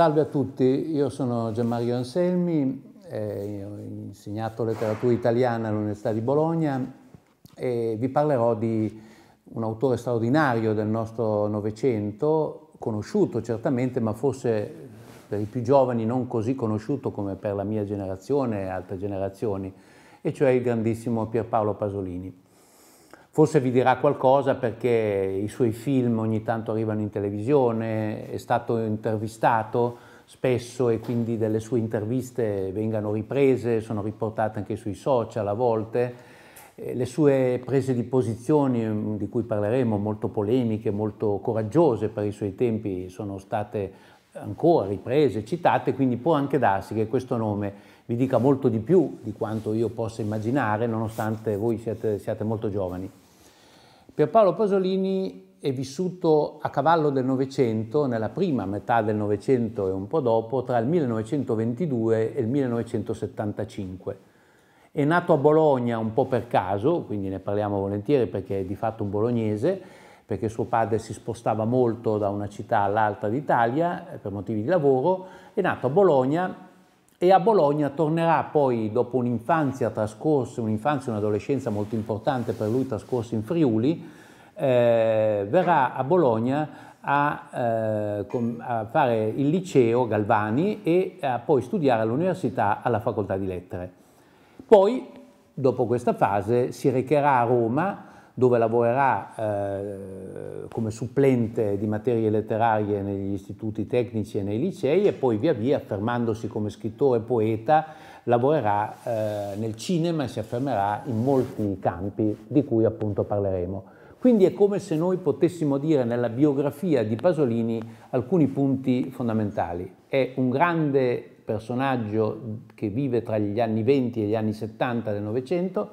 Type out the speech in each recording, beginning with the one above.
Salve a tutti, io sono Gianmario Anselmi, eh, ho insegnato letteratura italiana all'Università di Bologna e vi parlerò di un autore straordinario del nostro Novecento, conosciuto certamente, ma forse per i più giovani non così conosciuto come per la mia generazione e altre generazioni, e cioè il grandissimo Pierpaolo Pasolini. Forse vi dirà qualcosa perché i suoi film ogni tanto arrivano in televisione, è stato intervistato spesso e quindi delle sue interviste vengano riprese, sono riportate anche sui social a volte. Eh, le sue prese di posizioni, mm, di cui parleremo, molto polemiche, molto coraggiose per i suoi tempi, sono state ancora riprese, citate, quindi può anche darsi che questo nome vi dica molto di più di quanto io possa immaginare, nonostante voi siate, siate molto giovani. Pierpaolo Pasolini è vissuto a cavallo del Novecento, nella prima metà del Novecento e un po' dopo, tra il 1922 e il 1975. È nato a Bologna un po' per caso, quindi ne parliamo volentieri perché è di fatto un bolognese, perché suo padre si spostava molto da una città all'altra d'Italia eh, per motivi di lavoro, è nato a Bologna e a Bologna tornerà poi dopo un'infanzia trascorsa, un'infanzia e un'adolescenza molto importante per lui trascorsa in Friuli, eh, verrà a Bologna a, eh, a, fare il liceo Galvani e a poi studiare all'università alla facoltà di lettere. Poi, dopo questa fase, si recherà a Roma dove lavorerà eh, come supplente di materie letterarie negli istituti tecnici e nei licei e poi via via, affermandosi come scrittore e poeta, lavorerà eh, nel cinema e si affermerà in molti campi di cui appunto parleremo. Quindi è come se noi potessimo dire nella biografia di Pasolini alcuni punti fondamentali. È un grande personaggio che vive tra gli anni 20 e gli anni 70 del Novecento,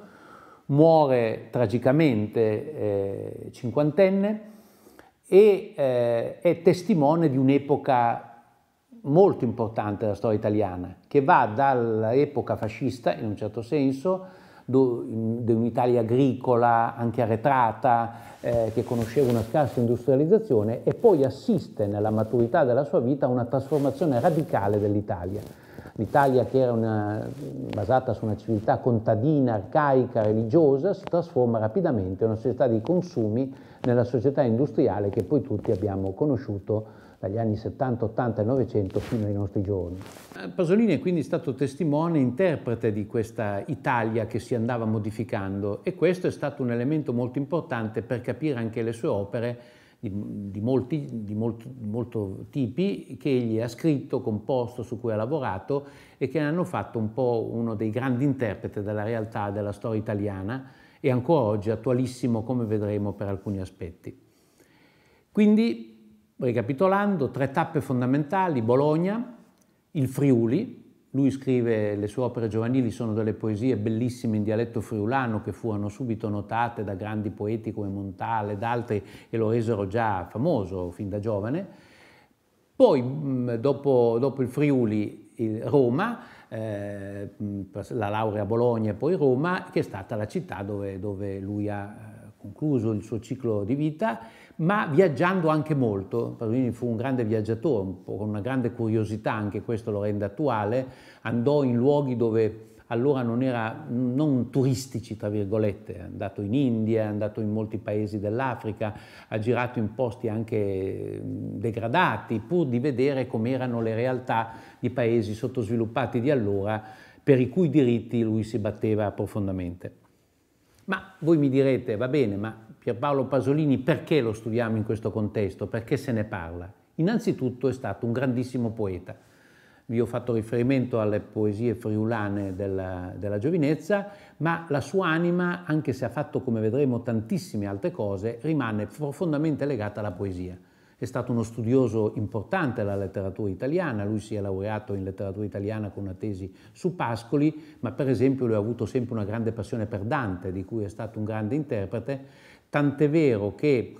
muore tragicamente eh, cinquantenne e eh, è testimone di un'epoca molto importante della storia italiana, che va dall'epoca fascista, in un certo senso, di un'Italia agricola, anche arretrata, eh, che conosceva una scarsa industrializzazione, e poi assiste nella maturità della sua vita a una trasformazione radicale dell'Italia L'Italia che era una, basata su una civiltà contadina, arcaica, religiosa, si trasforma rapidamente in una società di consumi nella società industriale che poi tutti abbiamo conosciuto dagli anni 70, 80 e 900 fino ai nostri giorni. Eh, Pasolini è quindi stato testimone, interprete di questa Italia che si andava modificando e questo è stato un elemento molto importante per capire anche le sue opere di, di, molti, di molto, molto tipi che egli ha scritto, composto, su cui ha lavorato e che hanno fatto un po' uno dei grandi interpreti della realtà della storia italiana e ancora oggi attualissimo come vedremo per alcuni aspetti. Quindi, ricapitolando, tre tappe fondamentali, Bologna, il Friuli, lui scrive, le sue opere giovanili sono delle poesie bellissime in dialetto friulano che furono subito notate da grandi poeti come Montale ed altri e lo resero già famoso fin da giovane. Poi, dopo, dopo il Friuli, il Roma, eh, la laurea a Bologna e poi Roma, che è stata la città dove, dove lui ha concluso il suo ciclo di vita, ma viaggiando anche molto. Pasolini fu un grande viaggiatore, un con una grande curiosità, anche questo lo rende attuale, andò in luoghi dove allora non era non turistici, tra virgolette, è andato in India, è andato in molti paesi dell'Africa, ha girato in posti anche degradati, pur di vedere com'erano le realtà di paesi sottosviluppati di allora, per i cui diritti lui si batteva profondamente. Ma voi mi direte, va bene, ma Pierpaolo Pasolini perché lo studiamo in questo contesto? Perché se ne parla? Innanzitutto è stato un grandissimo poeta. Vi ho fatto riferimento alle poesie friulane della, della giovinezza, ma la sua anima, anche se ha fatto, come vedremo, tantissime altre cose, rimane profondamente legata alla poesia è stato uno studioso importante della letteratura italiana, lui si è laureato in letteratura italiana con una tesi su Pascoli, ma per esempio lui ha avuto sempre una grande passione per Dante, di cui è stato un grande interprete, tant'è vero che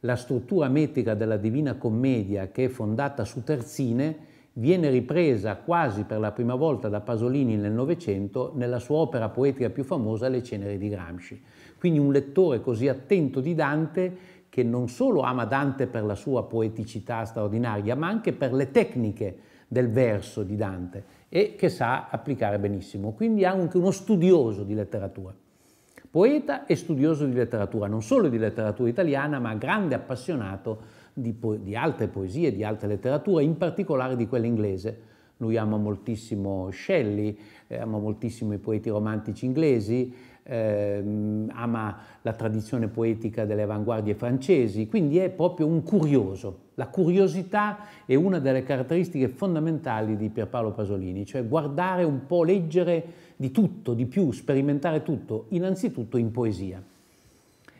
la struttura metrica della Divina Commedia, che è fondata su terzine, viene ripresa quasi per la prima volta da Pasolini nel Novecento nella sua opera poetica più famosa, Le ceneri di Gramsci. Quindi un lettore così attento di Dante che non solo ama Dante per la sua poeticità straordinaria, ma anche per le tecniche del verso di Dante e che sa applicare benissimo. Quindi è anche uno studioso di letteratura. Poeta e studioso di letteratura, non solo di letteratura italiana, ma grande appassionato di, po- di altre poesie, di altre letterature, in particolare di quella inglese. Lui ama moltissimo Shelley, eh, ama moltissimo i poeti romantici inglesi, eh, ama la tradizione poetica delle avanguardie francesi, quindi è proprio un curioso. La curiosità è una delle caratteristiche fondamentali di Pierpaolo Pasolini, cioè guardare un po', leggere di tutto, di più, sperimentare tutto, innanzitutto in poesia.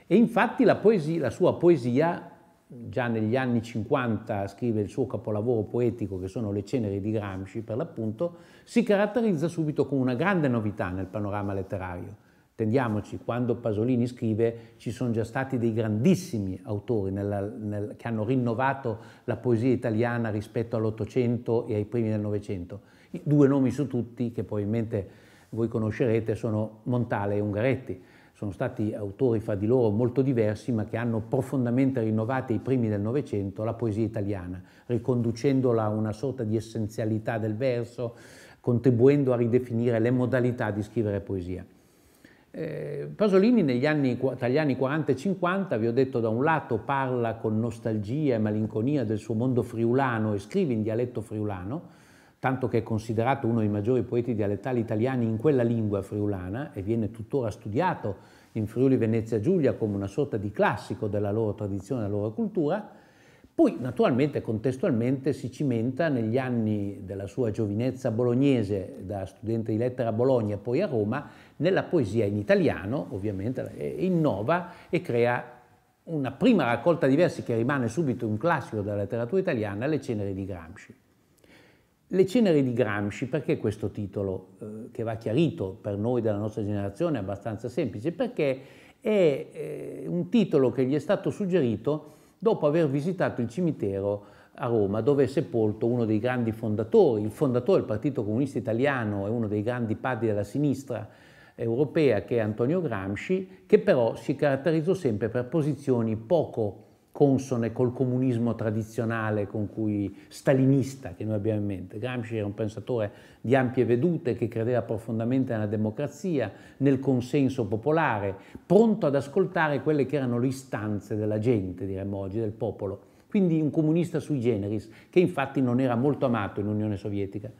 E infatti la, poesia, la sua poesia, già negli anni 50 scrive il suo capolavoro poetico che sono le ceneri di Gramsci per l'appunto, si caratterizza subito come una grande novità nel panorama letterario Intendiamoci, quando Pasolini scrive ci sono già stati dei grandissimi autori nella, nel, che hanno rinnovato la poesia italiana rispetto all'Ottocento e ai primi del Novecento. Due nomi su tutti che probabilmente voi conoscerete sono Montale e Ungaretti. Sono stati autori fra di loro molto diversi ma che hanno profondamente rinnovato i primi del Novecento la poesia italiana, riconducendola a una sorta di essenzialità del verso, contribuendo a ridefinire le modalità di scrivere poesia. Eh, Pasolini negli anni, tra gli anni 40 e 50, vi ho detto, da un lato parla con nostalgia e malinconia del suo mondo friulano e scrive in dialetto friulano, tanto che è considerato uno dei maggiori poeti dialettali italiani in quella lingua friulana e viene tuttora studiato in Friuli Venezia Giulia come una sorta di classico della loro tradizione, della loro cultura. Poi naturalmente contestualmente si cimenta negli anni della sua giovinezza bolognese da studente di lettera a Bologna e poi a Roma nella poesia in italiano, ovviamente, eh, innova e crea una prima raccolta di versi che rimane subito un classico della letteratura italiana, Le ceneri di Gramsci. Le ceneri di Gramsci, perché questo titolo eh, che va chiarito per noi della nostra generazione è abbastanza semplice? Perché è eh, un titolo che gli è stato suggerito dopo aver visitato il cimitero a Roma dove è sepolto uno dei grandi fondatori, il fondatore del Partito Comunista Italiano e uno dei grandi padri della sinistra europea che è Antonio Gramsci, che però si caratterizzò sempre per posizioni poco consone col comunismo tradizionale con cui stalinista che noi abbiamo in mente. Gramsci era un pensatore di ampie vedute che credeva profondamente nella democrazia, nel consenso popolare, pronto ad ascoltare quelle che erano le istanze della gente, diremmo oggi, del popolo. Quindi un comunista sui generis, che infatti non era molto amato in Unione Sovietica.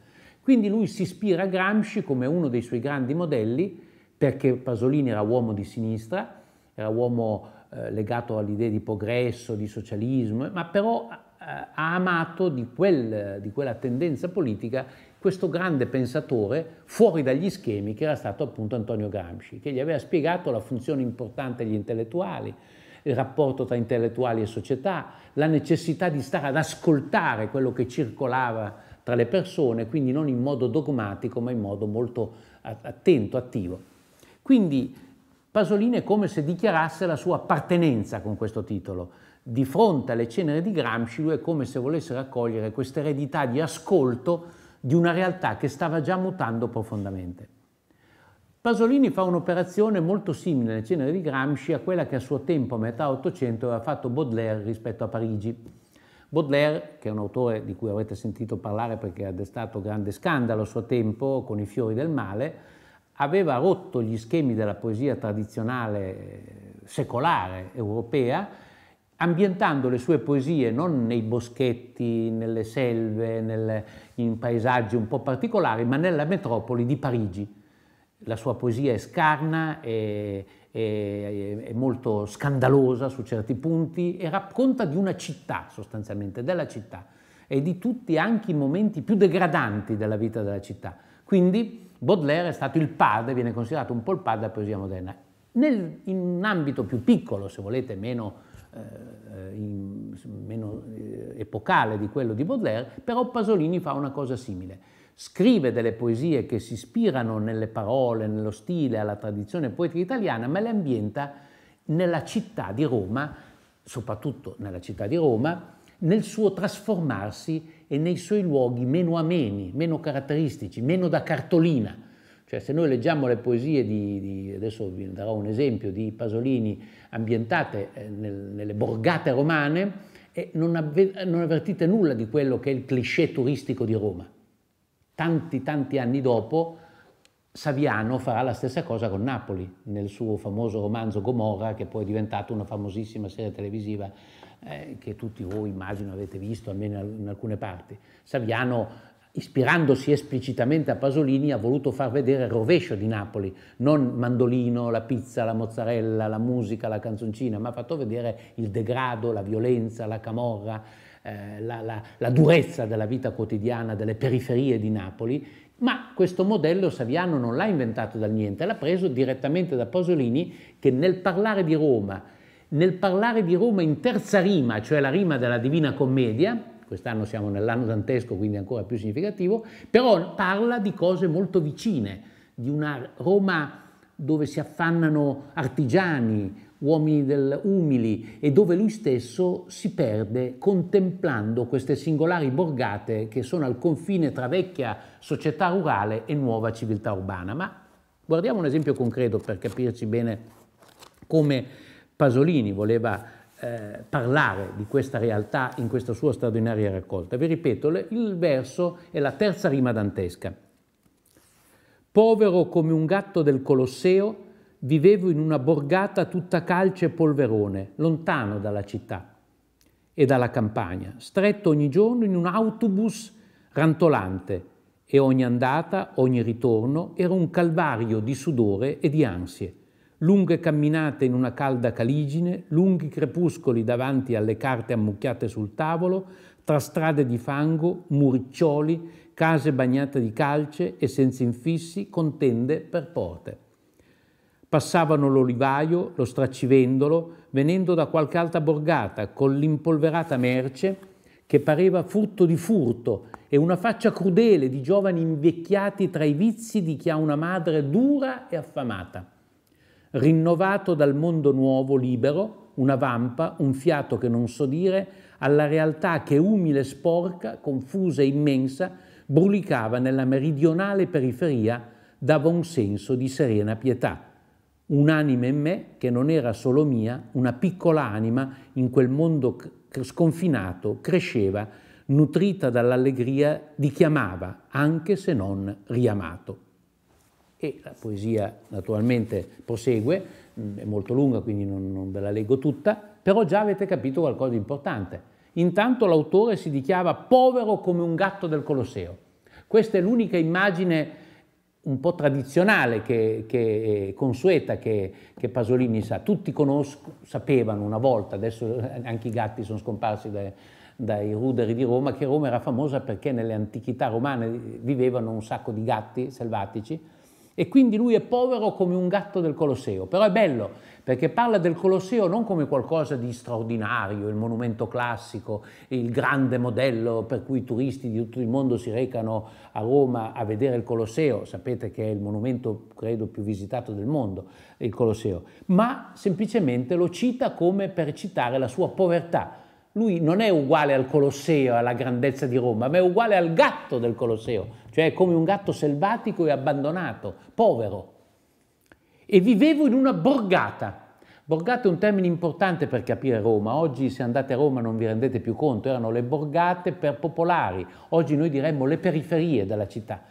Quindi lui si ispira a Gramsci come uno dei suoi grandi modelli perché Pasolini era uomo di sinistra, era uomo eh, legato all'idea di progresso, di socialismo, ma però eh, ha amato di, quel, di quella tendenza politica questo grande pensatore fuori dagli schemi che era stato appunto Antonio Gramsci, che gli aveva spiegato la funzione importante degli intellettuali, il rapporto tra intellettuali e società, la necessità di stare ad ascoltare quello che circolava tra le persone, quindi non in modo dogmatico ma in modo molto attento, attivo. Quindi Pasolini è come se dichiarasse la sua appartenenza con questo titolo. Di fronte alle ceneri di Gramsci lui è come se volesse raccogliere questa eredità di ascolto di una realtà che stava già mutando profondamente. Pasolini fa un'operazione molto simile alle ceneri di Gramsci a quella che a suo tempo, a metà Ottocento, aveva fatto Baudelaire rispetto a Parigi. Baudelaire, che è un autore di cui avrete sentito parlare perché ha destato grande scandalo a suo tempo con i fiori del male, aveva rotto gli schemi della poesia tradizionale eh, secolare europea, ambientando le sue poesie non nei boschetti, nelle selve, nel, in paesaggi un po' particolari, ma nella metropoli di Parigi. La sua poesia è scarna, è, è, è molto scandalosa su certi punti e racconta di una città sostanzialmente, della città e di tutti anche i momenti più degradanti della vita della città. Quindi Baudelaire è stato il padre, viene considerato un po' il padre della poesia moderna. Nel, in un ambito più piccolo, se volete, meno, eh, in, meno eh, epocale di quello di Baudelaire, però Pasolini fa una cosa simile. Scrive delle poesie che si ispirano nelle parole, nello stile, alla tradizione poetica italiana, ma le ambienta nella città di Roma, soprattutto nella città di Roma, nel suo trasformarsi e nei suoi luoghi meno ameni, meno caratteristici, meno da cartolina. Cioè se noi leggiamo le poesie di, di adesso vi darò un esempio, di Pasolini ambientate eh, nel, nelle borgate romane, eh, non, avver, non avvertite nulla di quello che è il cliché turistico di Roma. Tanti, tanti anni dopo, Saviano farà la stessa cosa con Napoli, nel suo famoso romanzo Gomorra, che poi è diventato una famosissima serie televisiva eh, che tutti voi immagino avete visto, almeno in alcune parti. Saviano ispirandosi esplicitamente a Pasolini, ha voluto far vedere il rovescio di Napoli, non mandolino, la pizza, la mozzarella, la musica, la canzoncina, ma ha fatto vedere il degrado, la violenza, la camorra, eh, la, la, la durezza della vita quotidiana delle periferie di Napoli. Ma questo modello Saviano non l'ha inventato dal niente, l'ha preso direttamente da Pasolini che nel parlare di Roma nel parlare di Roma in terza rima, cioè la rima della Divina Commedia, quest'anno siamo nell'anno dantesco, quindi ancora più significativo, però parla di cose molto vicine, di una Roma dove si affannano artigiani, uomini del, umili e dove lui stesso si perde contemplando queste singolari borgate che sono al confine tra vecchia società rurale e nuova civiltà urbana. Ma guardiamo un esempio concreto per capirci bene come Pasolini voleva eh, parlare di questa realtà in questa sua straordinaria raccolta. Vi ripeto, il verso è la terza rima dantesca. Povero come un gatto del Colosseo, vivevo in una borgata tutta calce e polverone, lontano dalla città e dalla campagna, stretto ogni giorno in un autobus rantolante e ogni andata, ogni ritorno era un calvario di sudore e di ansie lunghe camminate in una calda caligine, lunghi crepuscoli davanti alle carte ammucchiate sul tavolo, tra strade di fango, muriccioli, case bagnate di calce e senza infissi, contende per porte. Passavano l'olivaio, lo straccivendolo, venendo da qualche alta borgata con l'impolverata merce che pareva frutto di furto e una faccia crudele di giovani invecchiati tra i vizi di chi ha una madre dura e affamata rinnovato dal mondo nuovo libero, una vampa, un fiato che non so dire, alla realtà che umile, sporca, confusa e immensa, brulicava nella meridionale periferia, dava un senso di serena pietà. Un'anima in me, che non era solo mia, una piccola anima in quel mondo sconfinato, cresceva, nutrita dall'allegria, di chi amava, anche se non riamato. E la poesia naturalmente prosegue, mm, è molto lunga quindi non, non ve la leggo tutta, però già avete capito qualcosa di importante. Intanto l'autore si dichiara povero come un gatto del Colosseo. Questa è l'unica immagine un po' tradizionale, che, che consueta, che, che, Pasolini sa. Tutti sapevano una volta, adesso anche i gatti sono scomparsi dai, dai ruderi di Roma, che Roma era famosa perché nelle antichità romane vivevano un sacco di gatti selvatici e quindi lui è povero come un gatto del Colosseo, però è bello perché parla del Colosseo non come qualcosa di straordinario, il monumento classico, il grande modello per cui i turisti di tutto il mondo si recano a Roma a vedere il Colosseo, sapete che è il monumento credo più visitato del mondo, il Colosseo, ma semplicemente lo cita come per citare la sua povertà, lui non è uguale al Colosseo, alla grandezza di Roma, ma è uguale al gatto del Colosseo, cioè come un gatto selvatico e abbandonato, povero. E vivevo in una borgata. Borgata è un termine importante per capire Roma. Oggi se andate a Roma non vi rendete più conto, erano le borgate per popolari. Oggi noi diremmo le periferie della città.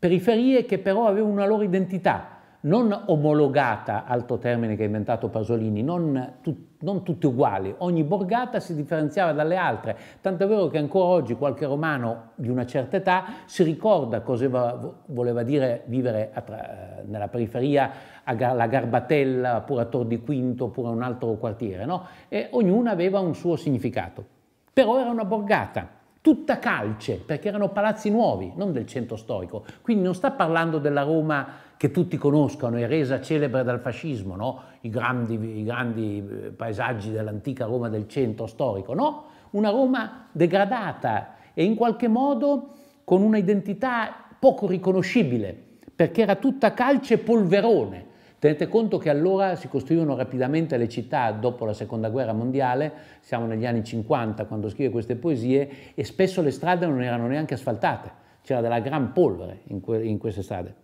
Periferie che però avevano una loro identità, non omologata, altro termine che ha inventato Pasolini, non tutta non tutte uguali, ogni borgata si differenziava dalle altre, tanto è vero che ancora oggi qualche romano di una certa età si ricorda cosa voleva dire vivere eh, nella periferia a, la Garbatella, oppure a Tor di Quinto, oppure a un altro quartiere, no? e ognuna aveva un suo significato. Però era una borgata, tutta calce, perché erano palazzi nuovi, non del centro storico. Quindi non sta parlando della Roma che tutti conoscono e resa celebre dal fascismo, no? I, grandi, I grandi eh, paesaggi dell'antica Roma del centro storico, no? Una Roma degradata e in qualche modo con una identità poco riconoscibile, perché era tutta calce e polverone. Tenete conto che allora si costruivano rapidamente le città dopo la seconda guerra mondiale, siamo negli anni 50 quando scrive queste poesie, e spesso le strade non erano neanche asfaltate, c'era della gran polvere in, que in queste strade.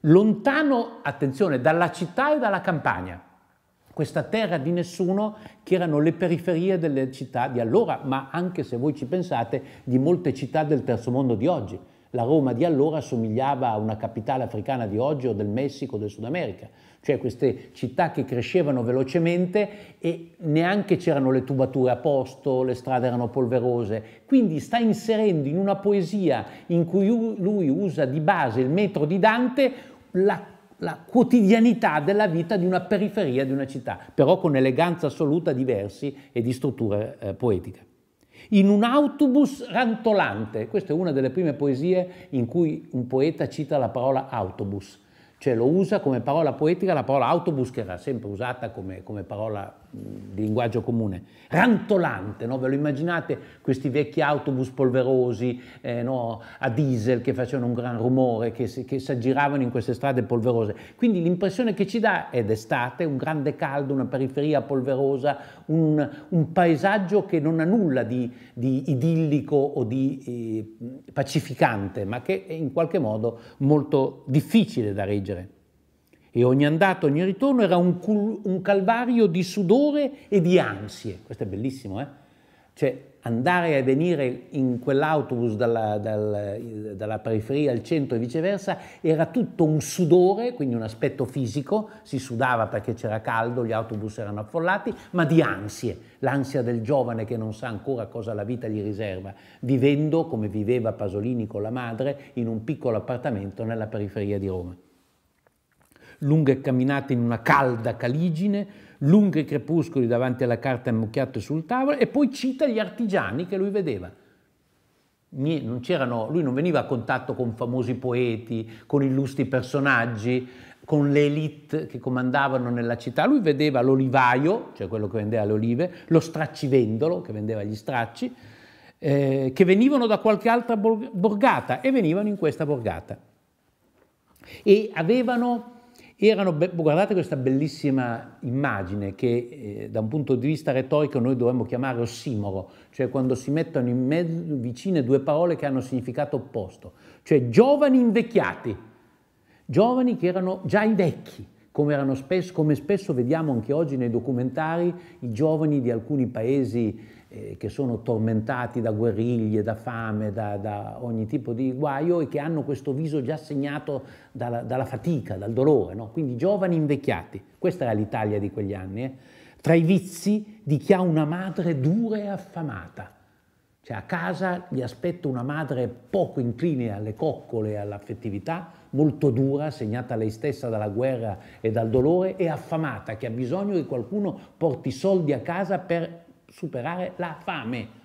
Lontano, attenzione, dalla città e dalla campagna, questa terra di nessuno che erano le periferie delle città di allora, ma anche se voi ci pensate, di molte città del terzo mondo di oggi la Roma di allora somigliava a una capitale africana di oggi o del Messico o del Sud America, cioè queste città che crescevano velocemente e neanche c'erano le tubature a posto, le strade erano polverose. Quindi sta inserendo in una poesia in cui lui usa di base il metro di Dante la, la quotidianità della vita di una periferia di una città, però con eleganza assoluta di versi e di struttura eh, poetica in un autobus rantolante. Questa è una delle prime poesie in cui un poeta cita la parola autobus, cioè lo usa come parola poetica la parola autobus che era sempre usata come, come parola linguaggio comune, rantolante, no? ve lo immaginate questi vecchi autobus polverosi eh, no? a diesel che facevano un gran rumore, che si, che si aggiravano in queste strade polverose. Quindi l'impressione che ci dà è d'estate, un grande caldo, una periferia polverosa, un, un paesaggio che non ha nulla di, di idillico o di eh, pacificante, ma che è in qualche modo molto difficile da reggere e ogni andato, ogni ritorno era un, un, calvario di sudore e di ansie. Questo è bellissimo, eh? Cioè, andare e venire in quell'autobus dalla, dalla, dalla, periferia al centro e viceversa era tutto un sudore, quindi un aspetto fisico, si sudava perché c'era caldo, gli autobus erano affollati, ma di ansie, l'ansia del giovane che non sa ancora cosa la vita gli riserva, vivendo come viveva Pasolini con la madre in un piccolo appartamento nella periferia di Roma lunghe camminate in una calda caligine, lunghi crepuscoli davanti alla carta ammucchiata sul tavolo e poi cita gli artigiani che lui vedeva. Non lui non veniva a contatto con famosi poeti, con illustri personaggi, con le elite che comandavano nella città. Lui vedeva l'olivaio, cioè quello che vendeva le olive, lo straccivendolo che vendeva gli stracci, eh, che venivano da qualche altra borgata e venivano in questa borgata. E avevano erano, guardate questa bellissima immagine che eh, da un punto di vista retorico noi dovremmo chiamare ossimoro, cioè quando si mettono in mezzo, vicine due parole che hanno significato opposto, cioè giovani invecchiati, giovani che erano già i vecchi, come, spesso, come spesso vediamo anche oggi nei documentari i giovani di alcuni paesi eh, che sono tormentati da guerriglie, da fame, da, da, ogni tipo di guaio e che hanno questo viso già segnato dalla, dalla fatica, dal dolore, no? quindi giovani invecchiati, questa era l'Italia di quegli anni, eh? tra i vizi di chi ha una madre dura e affamata. Cioè a casa gli aspetta una madre poco incline alle coccole e all'affettività, molto dura, segnata lei stessa dalla guerra e dal dolore, e affamata, che ha bisogno che qualcuno porti soldi a casa per superare la fame.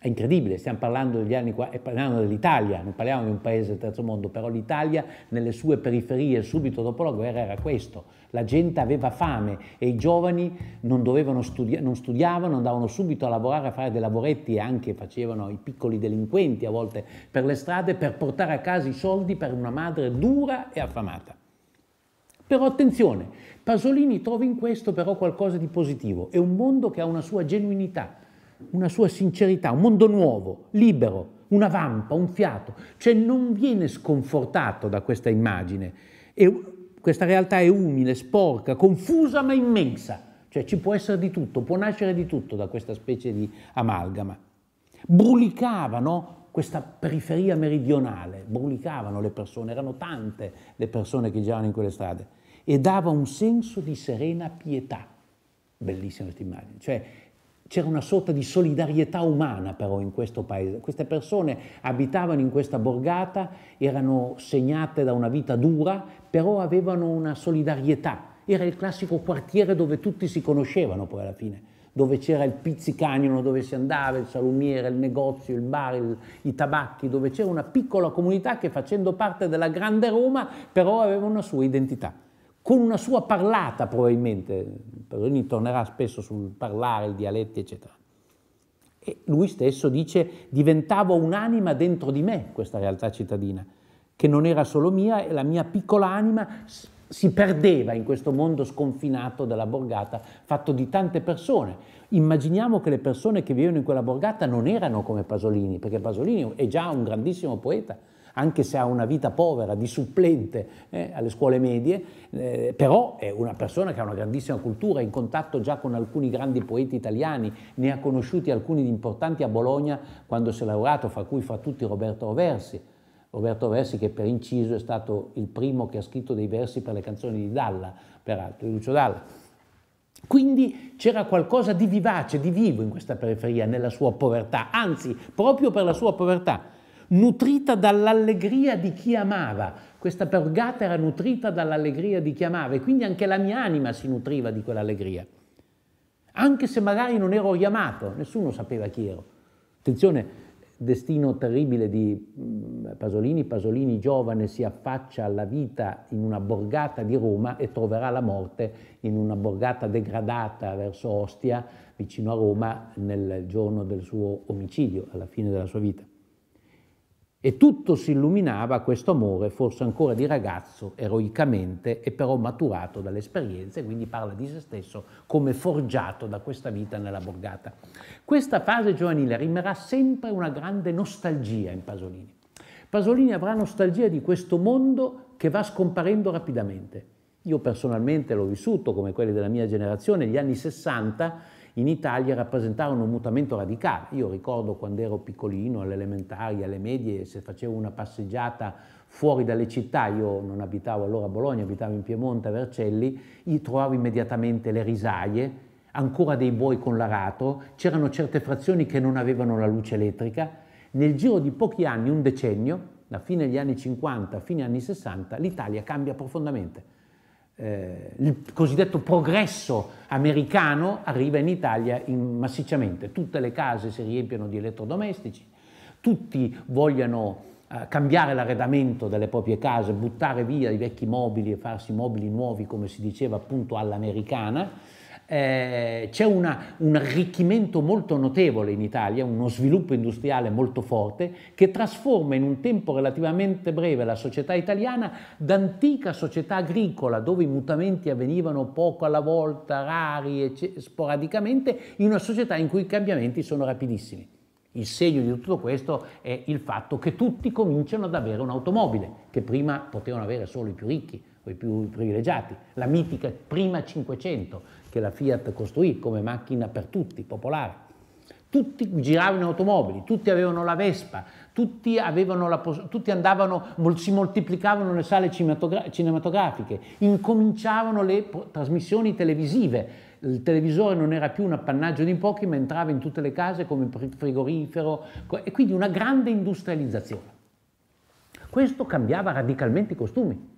È incredibile, stiamo parlando degli anni qua, parliamo dell'Italia, non parliamo di un paese del terzo mondo, però l'Italia nelle sue periferie subito dopo la guerra era questo, la gente aveva fame e i giovani non, dovevano studi non studiavano, andavano subito a lavorare, a fare dei lavoretti e anche facevano i piccoli delinquenti a volte per le strade per portare a casa i soldi per una madre dura e affamata. Però attenzione, Pasolini trova in questo però qualcosa di positivo, è un mondo che ha una sua genuinità, una sua sincerità, un mondo nuovo, libero, una vampa, un fiato, cioè non viene sconfortato da questa immagine. E questa realtà è umile, sporca, confusa ma immensa, cioè ci può essere di tutto, può nascere di tutto da questa specie di amalgama. Brulicavano questa periferia meridionale, brulicavano le persone, erano tante le persone che giravano in quelle strade e dava un senso di serena pietà. Bellissima questa immagine. Cioè, c'era una sorta di solidarietà umana però in questo paese. Queste persone abitavano in questa borgata, erano segnate da una vita dura, però avevano una solidarietà. Era il classico quartiere dove tutti si conoscevano poi alla fine, dove c'era il pizzicagnolo, dove si andava, il salumiere, il negozio, il bar, il, i tabacchi, dove c'era una piccola comunità che facendo parte della grande Roma però aveva una sua identità con una sua parlata probabilmente, Pasolini tornerà spesso sul parlare, i dialetti, eccetera. E lui stesso dice, diventavo un'anima dentro di me, questa realtà cittadina, che non era solo mia, e la mia piccola anima si perdeva in questo mondo sconfinato della borgata, fatto di tante persone. Immaginiamo che le persone che vivevano in quella borgata non erano come Pasolini, perché Pasolini è già un grandissimo poeta, anche se ha una vita povera, di supplente eh, alle scuole medie, eh, però è una persona che ha una grandissima cultura, è in contatto già con alcuni grandi poeti italiani, ne ha conosciuti alcuni importanti a Bologna quando si è laureato, fra cui fra tutti Roberto Oversi. Roberto Versi che per inciso è stato il primo che ha scritto dei versi per le canzoni di Dalla, peraltro, di Lucio Dalla. Quindi c'era qualcosa di vivace, di vivo in questa periferia, nella sua povertà, anzi proprio per la sua povertà nutrita dall'allegria di chi amava. Questa pergata era nutrita dall'allegria di chi amava e quindi anche la mia anima si nutriva di quell'allegria. Anche se magari non ero chiamato, nessuno sapeva chi ero. Attenzione, destino terribile di mm, Pasolini. Pasolini giovane si affaccia alla vita in una borgata di Roma e troverà la morte in una borgata degradata verso Ostia, vicino a Roma, nel giorno del suo omicidio, alla fine della sua vita. E tutto si illuminava a questo amore, forse ancora di ragazzo, eroicamente, e però maturato dall'esperienza, e quindi parla di se stesso come forgiato da questa vita nella borgata. Questa fase giovanile rimarrà sempre una grande nostalgia in Pasolini. Pasolini avrà nostalgia di questo mondo che va scomparendo rapidamente. Io personalmente l'ho vissuto come quelli della mia generazione, negli anni 60 in Italia rappresentarono un mutamento radicale. Io ricordo quando ero piccolino, alle elementari, alle medie, se facevo una passeggiata fuori dalle città, io non abitavo allora a Bologna, abitavo in Piemonte, a Vercelli, io trovavo immediatamente le risaie, ancora dei buoi con l'aratro, c'erano certe frazioni che non avevano la luce elettrica. Nel giro di pochi anni, un decennio, da fine degli anni 50 a fine anni 60, l'Italia cambia profondamente eh, il cosiddetto progresso americano arriva in Italia in massicciamente. Tutte le case si riempiono di elettrodomestici, tutti vogliono eh, cambiare l'arredamento delle proprie case, buttare via i vecchi mobili e farsi mobili nuovi, come si diceva appunto all'americana eh, c'è una, un arricchimento molto notevole in Italia, uno sviluppo industriale molto forte che trasforma in un tempo relativamente breve la società italiana d'antica società agricola dove i mutamenti avvenivano poco alla volta, rari e sporadicamente, in una società in cui i cambiamenti sono rapidissimi. Il segno di tutto questo è il fatto che tutti cominciano ad avere un'automobile, che prima potevano avere solo i più ricchi o i più privilegiati, la mitica prima 500 che la Fiat costruì come macchina per tutti, popolare. Tutti giravano in automobili, tutti avevano la Vespa, tutti, avevano la tutti andavano, si moltiplicavano le sale cinematografiche, incominciavano le trasmissioni televisive, il televisore non era più un appannaggio di pochi ma entrava in tutte le case come frigorifero e quindi una grande industrializzazione. Questo cambiava radicalmente i costumi.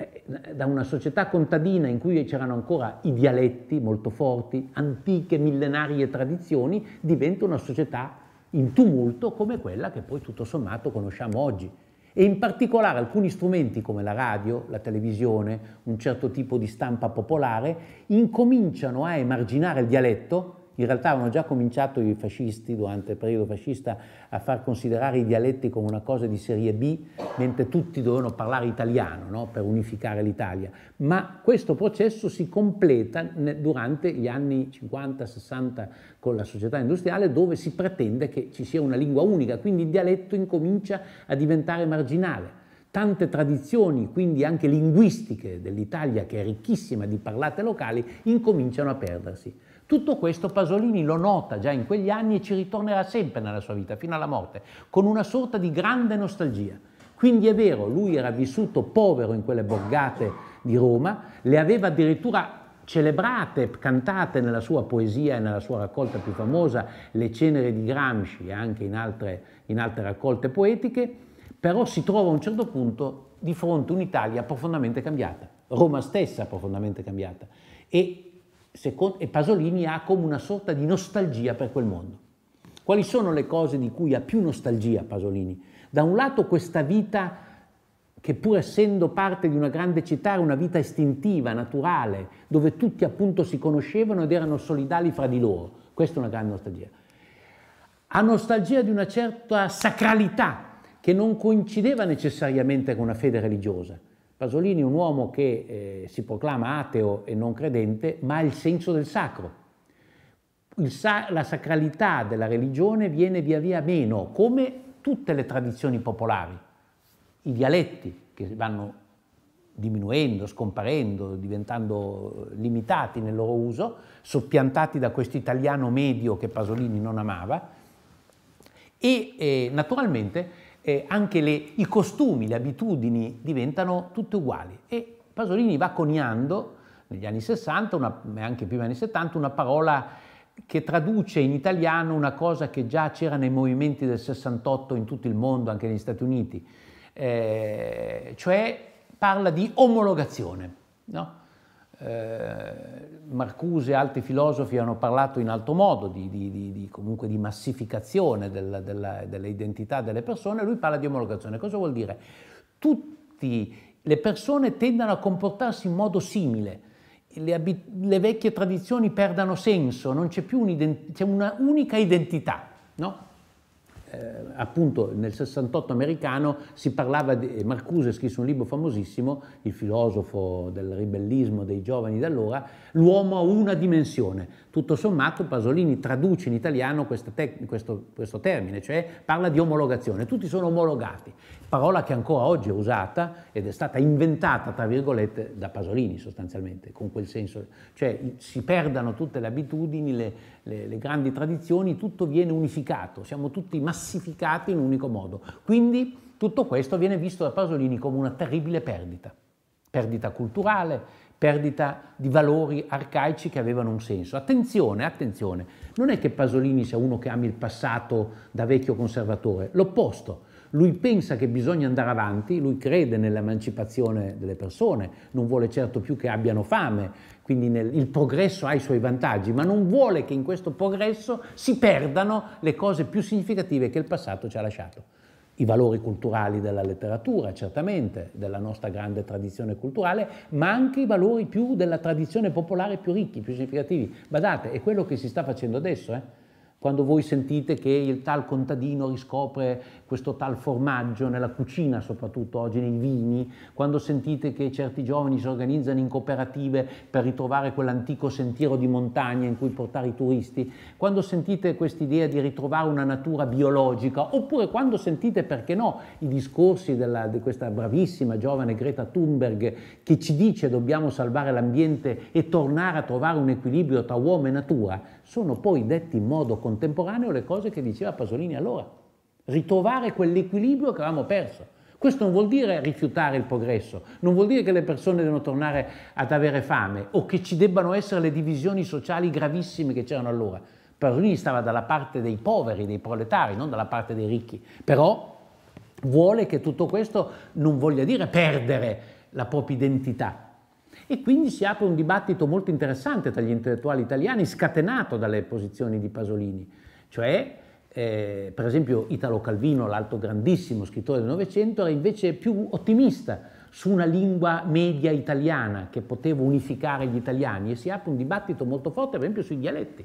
Eh, da una società contadina in cui c'erano ancora i dialetti molto forti, antiche, millenarie tradizioni, diventa una società in tumulto come quella che poi tutto sommato conosciamo oggi. E in particolare alcuni strumenti come la radio, la televisione, un certo tipo di stampa popolare, incominciano a emarginare il dialetto in realtà avevano già cominciato i fascisti, durante il periodo fascista, a far considerare i dialetti come una cosa di serie B, mentre tutti dovevano parlare italiano no? per unificare l'Italia. Ma questo processo si completa durante gli anni 50-60 con la società industriale, dove si pretende che ci sia una lingua unica, quindi il dialetto incomincia a diventare marginale tante tradizioni, quindi anche linguistiche dell'Italia, che è ricchissima di parlate locali, incominciano a perdersi. Tutto questo Pasolini lo nota già in quegli anni e ci ritornerà sempre nella sua vita, fino alla morte, con una sorta di grande nostalgia. Quindi è vero, lui era vissuto povero in quelle borgate di Roma, le aveva addirittura celebrate, cantate nella sua poesia e nella sua raccolta più famosa, Le cenere di Gramsci e anche in altre, in altre raccolte poetiche, però si trova a un certo punto di fronte un'Italia profondamente cambiata, Roma stessa profondamente cambiata. E e Pasolini ha come una sorta di nostalgia per quel mondo. Quali sono le cose di cui ha più nostalgia Pasolini? Da un lato questa vita che pur essendo parte di una grande città era una vita istintiva, naturale, dove tutti appunto si conoscevano ed erano solidali fra di loro. Questa è una grande nostalgia. Ha nostalgia di una certa sacralità che non coincideva necessariamente con una fede religiosa. Pasolini è un uomo che eh, si proclama ateo e non credente, ma ha il senso del sacro. Sa la sacralità della religione viene via via meno, come tutte le tradizioni popolari. I dialetti che vanno diminuendo, scomparendo, diventando limitati nel loro uso, soppiantati da questo italiano medio che Pasolini non amava, e eh, naturalmente eh, anche le, i costumi, le abitudini diventano tutte uguali. E Pasolini va coniando negli anni 60, una, anche prima degli anni 70, una parola che traduce in italiano una cosa che già c'era nei movimenti del 68 in tutto il mondo, anche negli Stati Uniti, eh, cioè parla di omologazione. No? Eh, Marcuse e altri filosofi hanno parlato in alto modo di, di, di, comunque di massificazione della, della, dell'identità delle persone, lui parla di omologazione. Cosa vuol dire? Tutte le persone tendono a comportarsi in modo simile, le, abit- le vecchie tradizioni perdono senso, non c'è più un'unica identità, no? eh, appunto nel 68 americano si parlava di, Marcuse scrisse un libro famosissimo, il filosofo del ribellismo dei giovani d'allora, l'uomo ha una dimensione. Tutto sommato Pasolini traduce in italiano questo, questo, questo termine, cioè parla di omologazione, tutti sono omologati parola che ancora oggi è usata ed è stata inventata, tra virgolette, da Pasolini sostanzialmente, con quel senso, cioè si perdano tutte le abitudini, le, le, le grandi tradizioni, tutto viene unificato, siamo tutti massificati in un unico modo. Quindi tutto questo viene visto da Pasolini come una terribile perdita, perdita culturale, perdita di valori arcaici che avevano un senso. Attenzione, attenzione, non è che Pasolini sia uno che ami il passato da vecchio conservatore, l'opposto lui pensa che bisogna andare avanti, lui crede nell'emancipazione delle persone, non vuole certo più che abbiano fame, quindi nel, il progresso ha i suoi vantaggi, ma non vuole che in questo progresso si perdano le cose più significative che il passato ci ha lasciato. I valori culturali della letteratura, certamente, della nostra grande tradizione culturale, ma anche i valori più della tradizione popolare più ricchi, più significativi. Badate, è quello che si sta facendo adesso. Eh? quando voi sentite che il tal contadino riscopre questo tal formaggio nella cucina, soprattutto oggi nei vini, quando sentite che certi giovani si organizzano in cooperative per ritrovare quell'antico sentiero di montagna in cui portare i turisti, quando sentite quest'idea di ritrovare una natura biologica, oppure quando sentite, perché no, i discorsi della, di questa bravissima giovane Greta Thunberg che ci dice dobbiamo salvare l'ambiente e tornare a trovare un equilibrio tra uomo e natura, sono poi detti in modo contemporaneo le cose che diceva Pasolini allora. Ritrovare quell'equilibrio che avevamo perso. Questo non vuol dire rifiutare il progresso, non vuol dire che le persone devono tornare ad avere fame o che ci debbano essere le divisioni sociali gravissime che c'erano allora. Pasolini stava dalla parte dei poveri, dei proletari, non dalla parte dei ricchi, però vuole che tutto questo non voglia dire perdere la propria identità, e quindi si apre un dibattito molto interessante tra gli intellettuali italiani, scatenato dalle posizioni di Pasolini, cioè eh, per esempio Italo Calvino, l'altro grandissimo scrittore del Novecento, era invece più ottimista su una lingua media italiana che poteva unificare gli italiani e si apre un dibattito molto forte per esempio sui dialetti.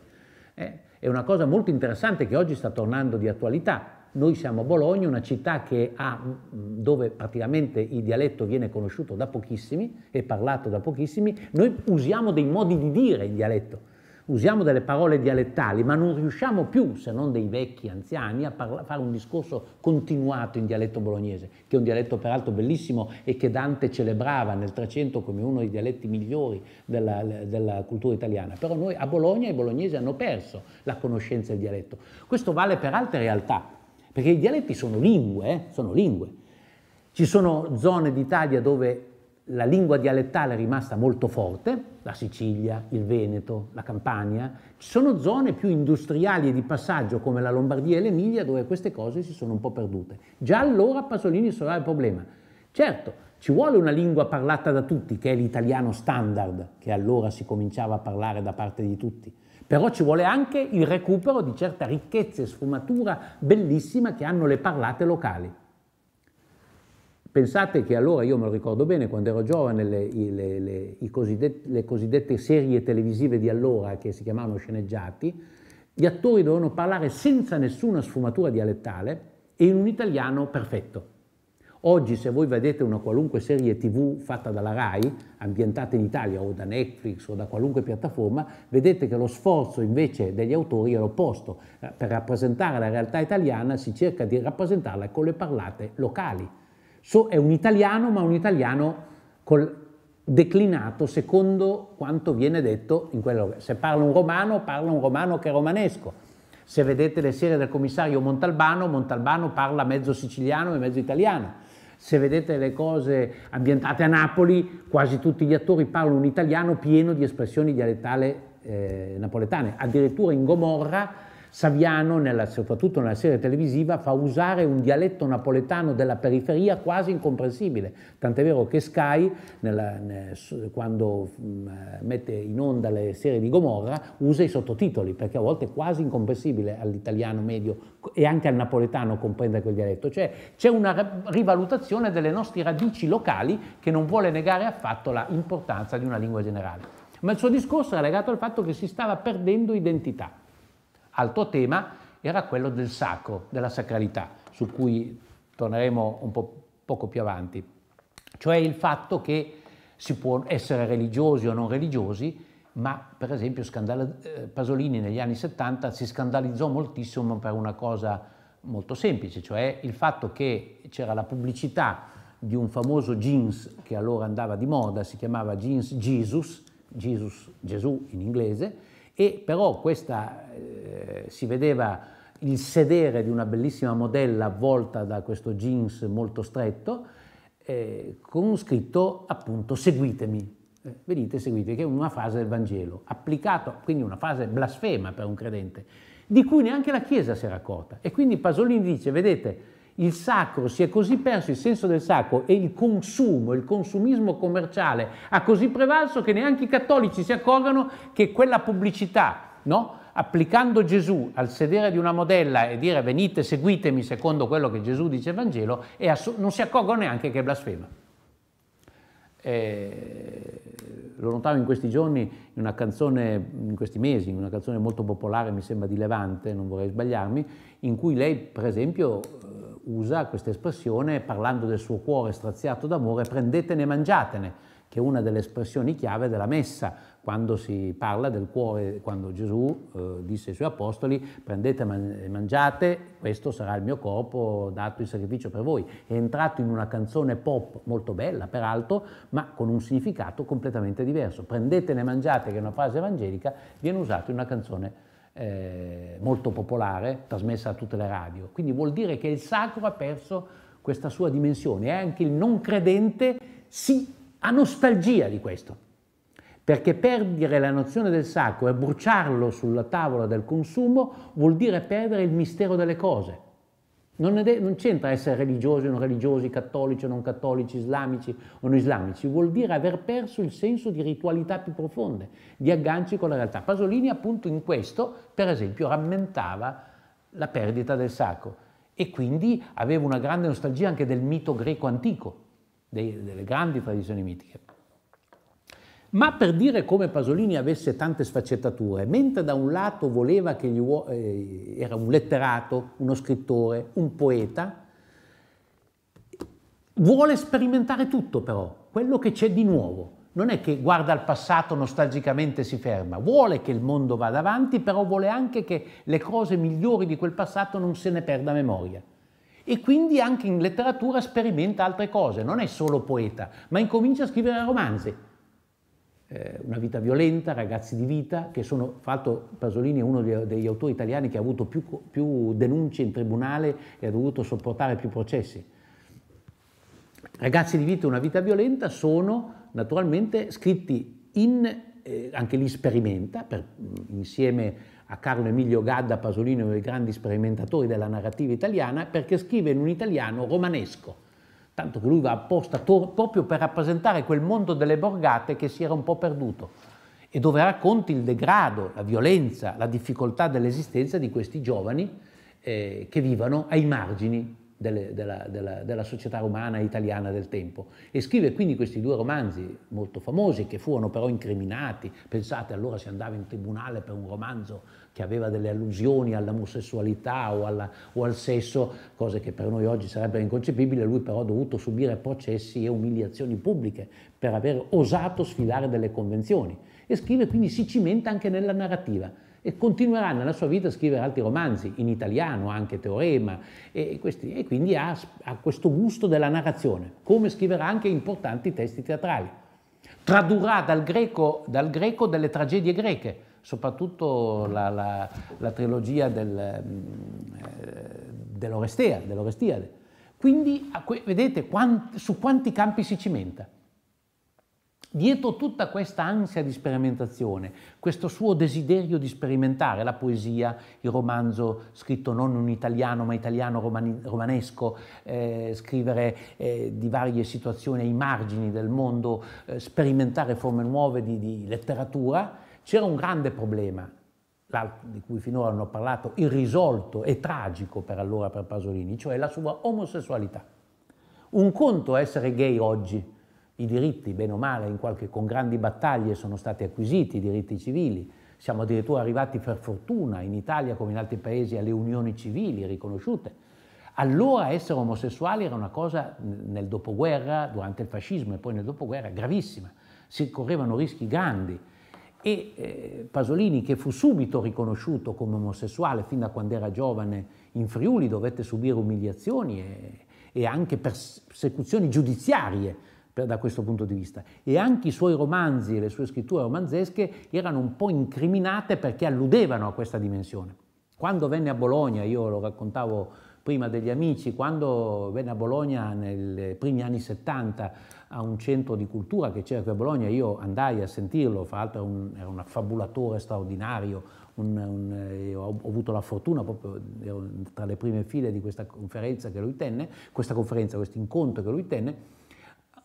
Eh, è una cosa molto interessante che oggi sta tornando di attualità. Noi siamo a Bologna, una città ha, mm, dove praticamente il dialetto viene conosciuto da pochissimi e parlato da pochissimi. Noi usiamo dei modi di dire il dialetto, usiamo delle parole dialettali, ma non riusciamo più, se non dei vecchi anziani, a parla- fare un discorso continuato in dialetto bolognese, che è un dialetto peraltro bellissimo e che Dante celebrava nel 300 come uno dei dialetti migliori della, della cultura italiana. Però noi a Bologna i bolognesi hanno perso la conoscenza del dialetto. Questo vale per altre realtà perché i dialetti sono lingue, eh? sono lingue. Ci sono zone d'Italia dove la lingua dialettale è rimasta molto forte, la Sicilia, il Veneto, la Campania, ci sono zone più industriali e di passaggio come la Lombardia e l'Emilia dove queste cose si sono un po' perdute. Già allora Pasolini risolveva il problema. Certo, ci vuole una lingua parlata da tutti, che è l'italiano standard, che allora si cominciava a parlare da parte di tutti però ci vuole anche il recupero di certa ricchezza e sfumatura bellissima che hanno le parlate locali. Pensate che allora, io me lo ricordo bene, quando ero giovane, le, le, le, cosiddette, cosiddette serie televisive di allora, che si chiamavano sceneggiati, gli attori dovevano parlare senza nessuna sfumatura dialettale e in un italiano perfetto. Oggi se voi vedete una qualunque serie tv fatta dalla RAI, ambientata in Italia o da Netflix o da qualunque piattaforma, vedete che lo sforzo invece degli autori è l'opposto. Eh, per rappresentare la realtà italiana si cerca di rappresentarla con le parlate locali. So, è un italiano, ma un italiano col, declinato secondo quanto viene detto in quello. Se parla un romano, parla un romano che è romanesco. Se vedete le serie del commissario Montalbano, Montalbano parla mezzo siciliano e mezzo italiano. Se vedete le cose ambientate a Napoli, quasi tutti gli attori parlano un italiano pieno di espressioni dialettali eh, napoletane. Addirittura in Gomorra Saviano, nella, soprattutto nella serie televisiva, fa usare un dialetto napoletano della periferia quasi incomprensibile. Tant'è vero che Sky, nella, quando mm, mette in onda le serie di Gomorra, usa i sottotitoli, perché a volte è quasi incomprensibile all'italiano medio e anche al napoletano comprendere quel dialetto. Cioè c'è una rivalutazione delle nostre radici locali che non vuole negare affatto l'importanza di una lingua generale. Ma il suo discorso era legato al fatto che si stava perdendo identità. Altro tema era quello del sacro, della sacralità, su cui torneremo un po' poco più avanti, cioè il fatto che si può essere religiosi o non religiosi, ma per esempio eh, Pasolini negli anni 70 si scandalizzò moltissimo per una cosa molto semplice, cioè il fatto che c'era la pubblicità di un famoso jeans che allora andava di moda, si chiamava jeans Jesus, Jesus Gesù in inglese, e però questa eh, si vedeva il sedere di una bellissima modella avvolta da questo jeans molto stretto, eh, con scritto appunto seguitemi, eh, venite seguitemi, che è una frase del Vangelo, applicato, quindi una frase blasfema per un credente, di cui neanche la Chiesa si era accorta. E quindi Pasolini dice, vedete, il sacro, si è così perso il senso del sacro e il consumo, il consumismo commerciale ha così prevalso che neanche i cattolici si accorgono che quella pubblicità, no? applicando Gesù al sedere di una modella e dire venite, seguitemi secondo quello che Gesù dice al Vangelo, ass- non si accorgono neanche che è blasfema. Eh, lo notavo in questi giorni, in una canzone, in questi mesi, in una canzone molto popolare, mi sembra di Levante, non vorrei sbagliarmi, in cui lei, per esempio, usa questa espressione parlando del suo cuore straziato d'amore, prendetene e mangiatene, che è una delle espressioni chiave della messa, quando si parla del cuore, quando Gesù eh, disse ai suoi apostoli, prendete e mangiate, questo sarà il mio corpo dato in sacrificio per voi. È entrato in una canzone pop molto bella, peraltro, ma con un significato completamente diverso. Prendetene e mangiate, che è una frase evangelica, viene usata in una canzone pop eh, molto popolare, trasmessa a tutte le radio. Quindi vuol dire che il sacro ha perso questa sua dimensione e anche il non credente si ha nostalgia di questo, perché perdere la nozione del sacro e bruciarlo sulla tavola del consumo vuol dire perdere il mistero delle cose. Non, è, non c'entra essere religiosi o non religiosi, cattolici o non cattolici, islamici o non islamici, vuol dire aver perso il senso di ritualità più profonde, di agganci con la realtà. Pasolini appunto in questo, per esempio, rammentava la perdita del sacro e quindi aveva una grande nostalgia anche del mito greco antico, dei, delle grandi tradizioni mitiche. Ma per dire come Pasolini avesse tante sfaccettature, mentre da un lato voleva che gli uo- eh, era un letterato, uno scrittore, un poeta, vuole sperimentare tutto però, quello che c'è di nuovo. Non è che guarda al passato nostalgicamente si ferma, vuole che il mondo vada avanti, però vuole anche che le cose migliori di quel passato non se ne perda memoria e quindi anche in letteratura sperimenta altre cose, non è solo poeta, ma incomincia a scrivere romanzi eh, una vita violenta, ragazzi di vita, che sono, fatto Pasolini è uno degli autori italiani che ha avuto più, più denunce in tribunale e ha dovuto sopportare più processi. Ragazzi di vita e una vita violenta sono naturalmente scritti in, eh, anche lì sperimenta, per, mm, insieme a Carlo Emilio Gadda, Pasolini, uno dei grandi sperimentatori della narrativa italiana, perché scrive in un italiano romanesco, tanto che lui va apposta proprio per rappresentare quel mondo delle borgate che si era un po' perduto e dove racconti il degrado, la violenza, la difficoltà dell'esistenza di questi giovani eh, che vivono ai margini delle, della, della, della, società romana italiana del tempo. E scrive quindi questi due romanzi molto famosi che furono però incriminati. Pensate, allora si andava in tribunale per un romanzo che aveva delle allusioni all'omosessualità o, o al sesso, cose che per noi oggi sarebbero inconcepibili, lui però ha dovuto subire processi e umiliazioni pubbliche per aver osato sfilare delle convenzioni. E scrive quindi si cimenta anche nella narrativa e continuerà nella sua vita a scrivere altri romanzi, in italiano anche Teorema, e, questi, e quindi ha, ha, questo gusto della narrazione, come scriverà anche importanti testi teatrali. Tradurrà dal greco, dal greco delle tragedie greche, soprattutto la, la, la trilogia del, mm, eh, dell'Orestea, dell'Orestiade. Quindi vedete quanti, su quanti campi si cimenta. Dietro tutta questa ansia di sperimentazione, questo suo desiderio di sperimentare la poesia, il romanzo scritto non in italiano ma italiano romanesco, eh, scrivere eh, di varie situazioni ai margini del mondo, eh, sperimentare forme nuove di, di letteratura, c'era un grande problema, di cui finora hanno parlato, irrisolto e tragico per allora per Pasolini, cioè la sua omosessualità. Un conto è essere gay oggi, i diritti, bene o male, qualche, con grandi battaglie sono stati acquisiti, i diritti civili, siamo addirittura arrivati per fortuna in Italia come in altri paesi alle unioni civili riconosciute. Allora essere omosessuali era una cosa nel dopoguerra, durante il fascismo e poi nel dopoguerra, gravissima. Si correvano rischi grandi e eh, Pasolini, che fu subito riconosciuto come omosessuale fin da quando era giovane in Friuli, dovette subire umiliazioni e, e anche persecuzioni giudiziarie per, da questo punto di vista. E anche i suoi romanzi e le sue scritture romanzesche erano un po' incriminate perché alludevano a questa dimensione. Quando venne a Bologna, io lo raccontavo prima degli amici, quando venne a Bologna nei eh, primi anni 70 a un centro di cultura che c'era qui a Bologna, io andai a sentirlo, fra l'altro un, era un affabulatore straordinario, un, un, eh, ho, ho, avuto la fortuna proprio, ero tra le prime file di questa conferenza che lui tenne, questa conferenza, questo incontro che lui tenne,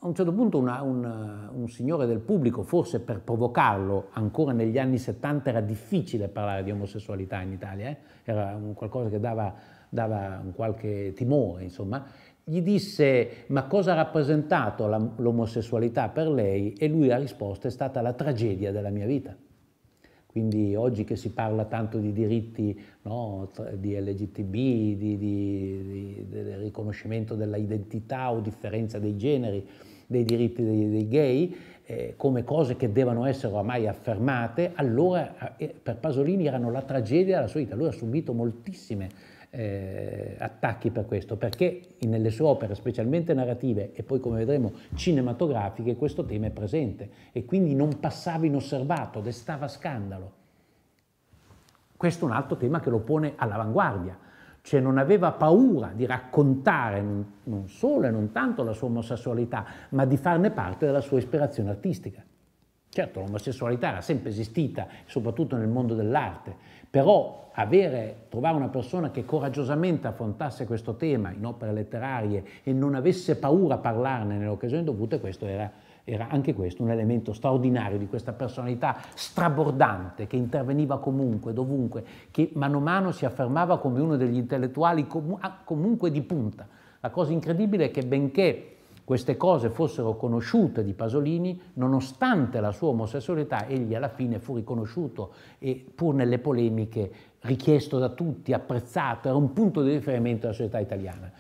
a un certo punto una, un, un, signore del pubblico, forse per provocarlo, ancora negli anni 70 era difficile parlare di omosessualità in Italia, eh? era un qualcosa che dava, dava un qualche timore, insomma, gli disse ma cosa ha rappresentato l'omosessualità per lei e lui ha risposto è stata la tragedia della mia vita. Quindi oggi che si parla tanto di diritti no, di LGTB, di, di, di, del riconoscimento dell'identità o differenza dei generi, dei diritti dei, dei gay, eh, come cose che devono essere ormai affermate, allora eh, per Pasolini erano la tragedia della sua vita. Lui ha subito moltissime eh, attacchi per questo, perché nelle sue opere, specialmente narrative e poi come vedremo cinematografiche, questo tema è presente e quindi non passava inosservato, destava scandalo. Questo è un altro tema che lo pone all'avanguardia, cioè non aveva paura di raccontare non solo e non tanto la sua omosessualità, ma di farne parte della sua ispirazione artistica. Certo, l'omosessualità era sempre esistita, soprattutto nel mondo dell'arte, però avere, trovare una persona che coraggiosamente affrontasse questo tema in opere letterarie e non avesse paura a parlarne nelle occasioni dovute, questo era, era anche questo un elemento straordinario di questa personalità strabordante che interveniva comunque, dovunque, che mano a mano si affermava come uno degli intellettuali ah, comunque di punta. La cosa incredibile è che benché queste cose fossero conosciute di Pasolini, nonostante la sua omosessualità, egli alla fine fu riconosciuto e pur nelle polemiche richiesto da tutti, apprezzato, era un punto di riferimento della società italiana.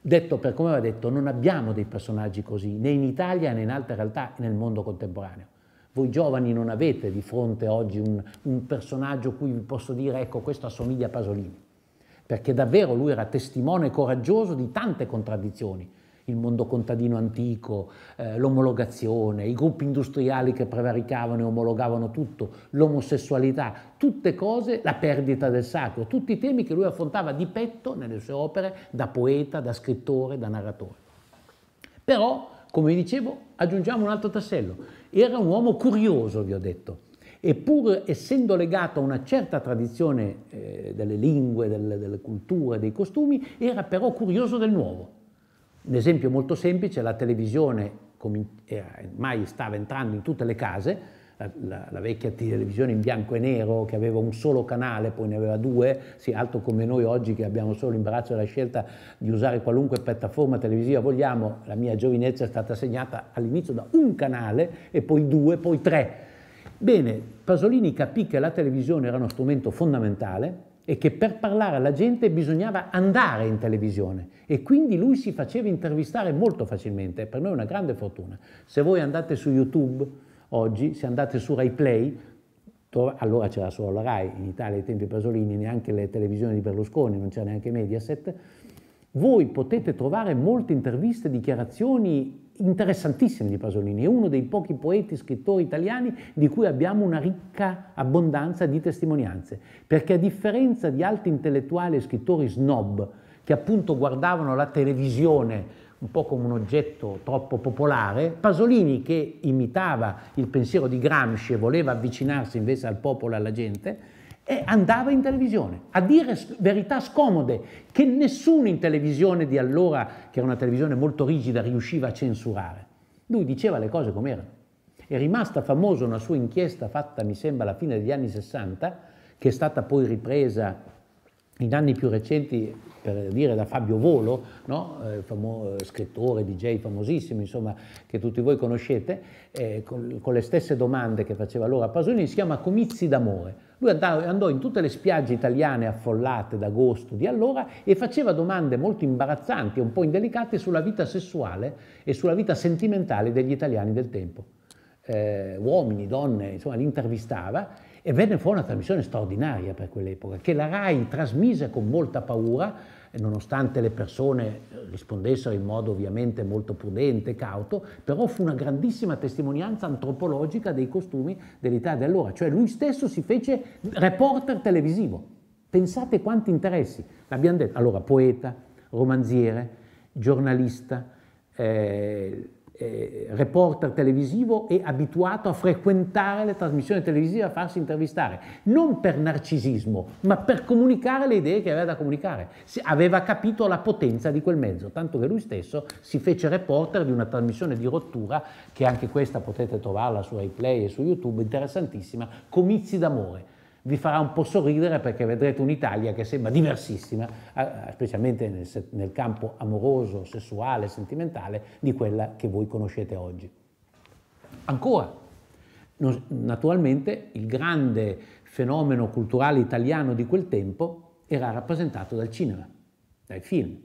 Detto per come va detto, non abbiamo dei personaggi così, né in Italia né in altre realtà nel mondo contemporaneo. Voi giovani non avete di fronte oggi un, un personaggio cui vi posso dire ecco questo assomiglia a Pasolini, perché davvero lui era testimone coraggioso di tante contraddizioni, il mondo contadino antico, eh, l'omologazione, i gruppi industriali che prevaricavano e omologavano tutto, l'omosessualità, tutte cose, la perdita del sacro, tutti i temi che lui affrontava di petto nelle sue opere da poeta, da scrittore, da narratore. Però, come dicevo, aggiungiamo un altro tassello. Era un uomo curioso, vi ho detto, e pur essendo legato a una certa tradizione eh, delle lingue, delle, delle culture, dei costumi, era però curioso del nuovo. Un esempio molto semplice, la televisione ormai eh, stava entrando in tutte le case, la, la, la, vecchia televisione in bianco e nero che aveva un solo canale, poi ne aveva due, sì, altro come noi oggi che abbiamo solo l'imbarazzo della scelta di usare qualunque piattaforma televisiva vogliamo, la mia giovinezza è stata segnata all'inizio da un canale e poi due, poi tre. Bene, Pasolini capì che la televisione era uno strumento fondamentale, e che per parlare alla gente bisognava andare in televisione e quindi lui si faceva intervistare molto facilmente, per noi è una grande fortuna. Se voi andate su YouTube oggi, se andate su RaiPlay, allora c'era solo la RAI, in Italia ai tempi Pasolini, neanche le televisioni di Berlusconi, non c'era neanche Mediaset, voi potete trovare molte interviste, dichiarazioni interessantissimi di Pasolini, è uno dei pochi poeti e scrittori italiani di cui abbiamo una ricca abbondanza di testimonianze, perché a differenza di altri intellettuali e scrittori snob che appunto guardavano la televisione un po' come un oggetto troppo popolare, Pasolini che imitava il pensiero di Gramsci e voleva avvicinarsi invece al popolo e alla gente, e andava in televisione a dire verità scomode che nessuno in televisione di allora, che era una televisione molto rigida, riusciva a censurare. Lui diceva le cose come erano. È rimasta famosa una sua inchiesta fatta, mi sembra, alla fine degli anni 60, che è stata poi ripresa in anni più recenti, per dire da Fabio Volo, no? eh, famo- eh, scrittore, DJ famosissimo, insomma, che tutti voi conoscete, eh, con, con, le stesse domande che faceva allora a Pasolini, si chiama Comizi d'amore. Lui andò in tutte le spiagge italiane affollate d'agosto di allora e faceva domande molto imbarazzanti e un po' indelicate sulla vita sessuale e sulla vita sentimentale degli italiani del tempo. Eh, uomini, donne, insomma, li intervistava e venne fuori una trasmissione straordinaria per quell'epoca, che la RAI trasmise con molta paura, eh, nonostante le persone eh, rispondessero in modo ovviamente molto prudente, cauto, però fu una grandissima testimonianza antropologica dei costumi dell'Italia di allora, cioè lui stesso si fece reporter televisivo. Pensate quanti interessi, l'abbiamo detto, allora poeta, romanziere, giornalista, eh, eh, reporter televisivo e abituato a frequentare le trasmissioni televisive, a farsi intervistare, non per narcisismo, ma per comunicare le idee che aveva da comunicare. Si, aveva capito la potenza di quel mezzo, tanto che lui stesso si fece reporter di una trasmissione di rottura, che anche questa potete trovarla su iPlay e su YouTube, interessantissima, Comizi d'amore vi farà un po' sorridere perché vedrete un'Italia che sembra diversissima, eh, eh, specialmente nel, nel campo amoroso, sessuale, sentimentale, di quella che voi conoscete oggi. Ancora, naturalmente il grande fenomeno culturale italiano di quel tempo era rappresentato dal cinema, dai film.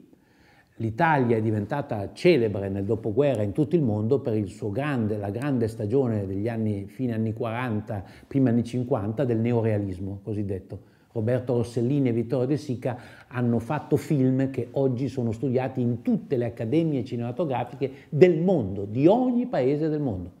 L'Italia è diventata celebre nel dopoguerra in tutto il mondo per il grande, la grande stagione degli anni, fine anni 40, primi anni 50 del neorealismo cosiddetto. Roberto Rossellini e Vittorio De Sica hanno fatto film che oggi sono studiati in tutte le accademie cinematografiche del mondo, di ogni paese del mondo.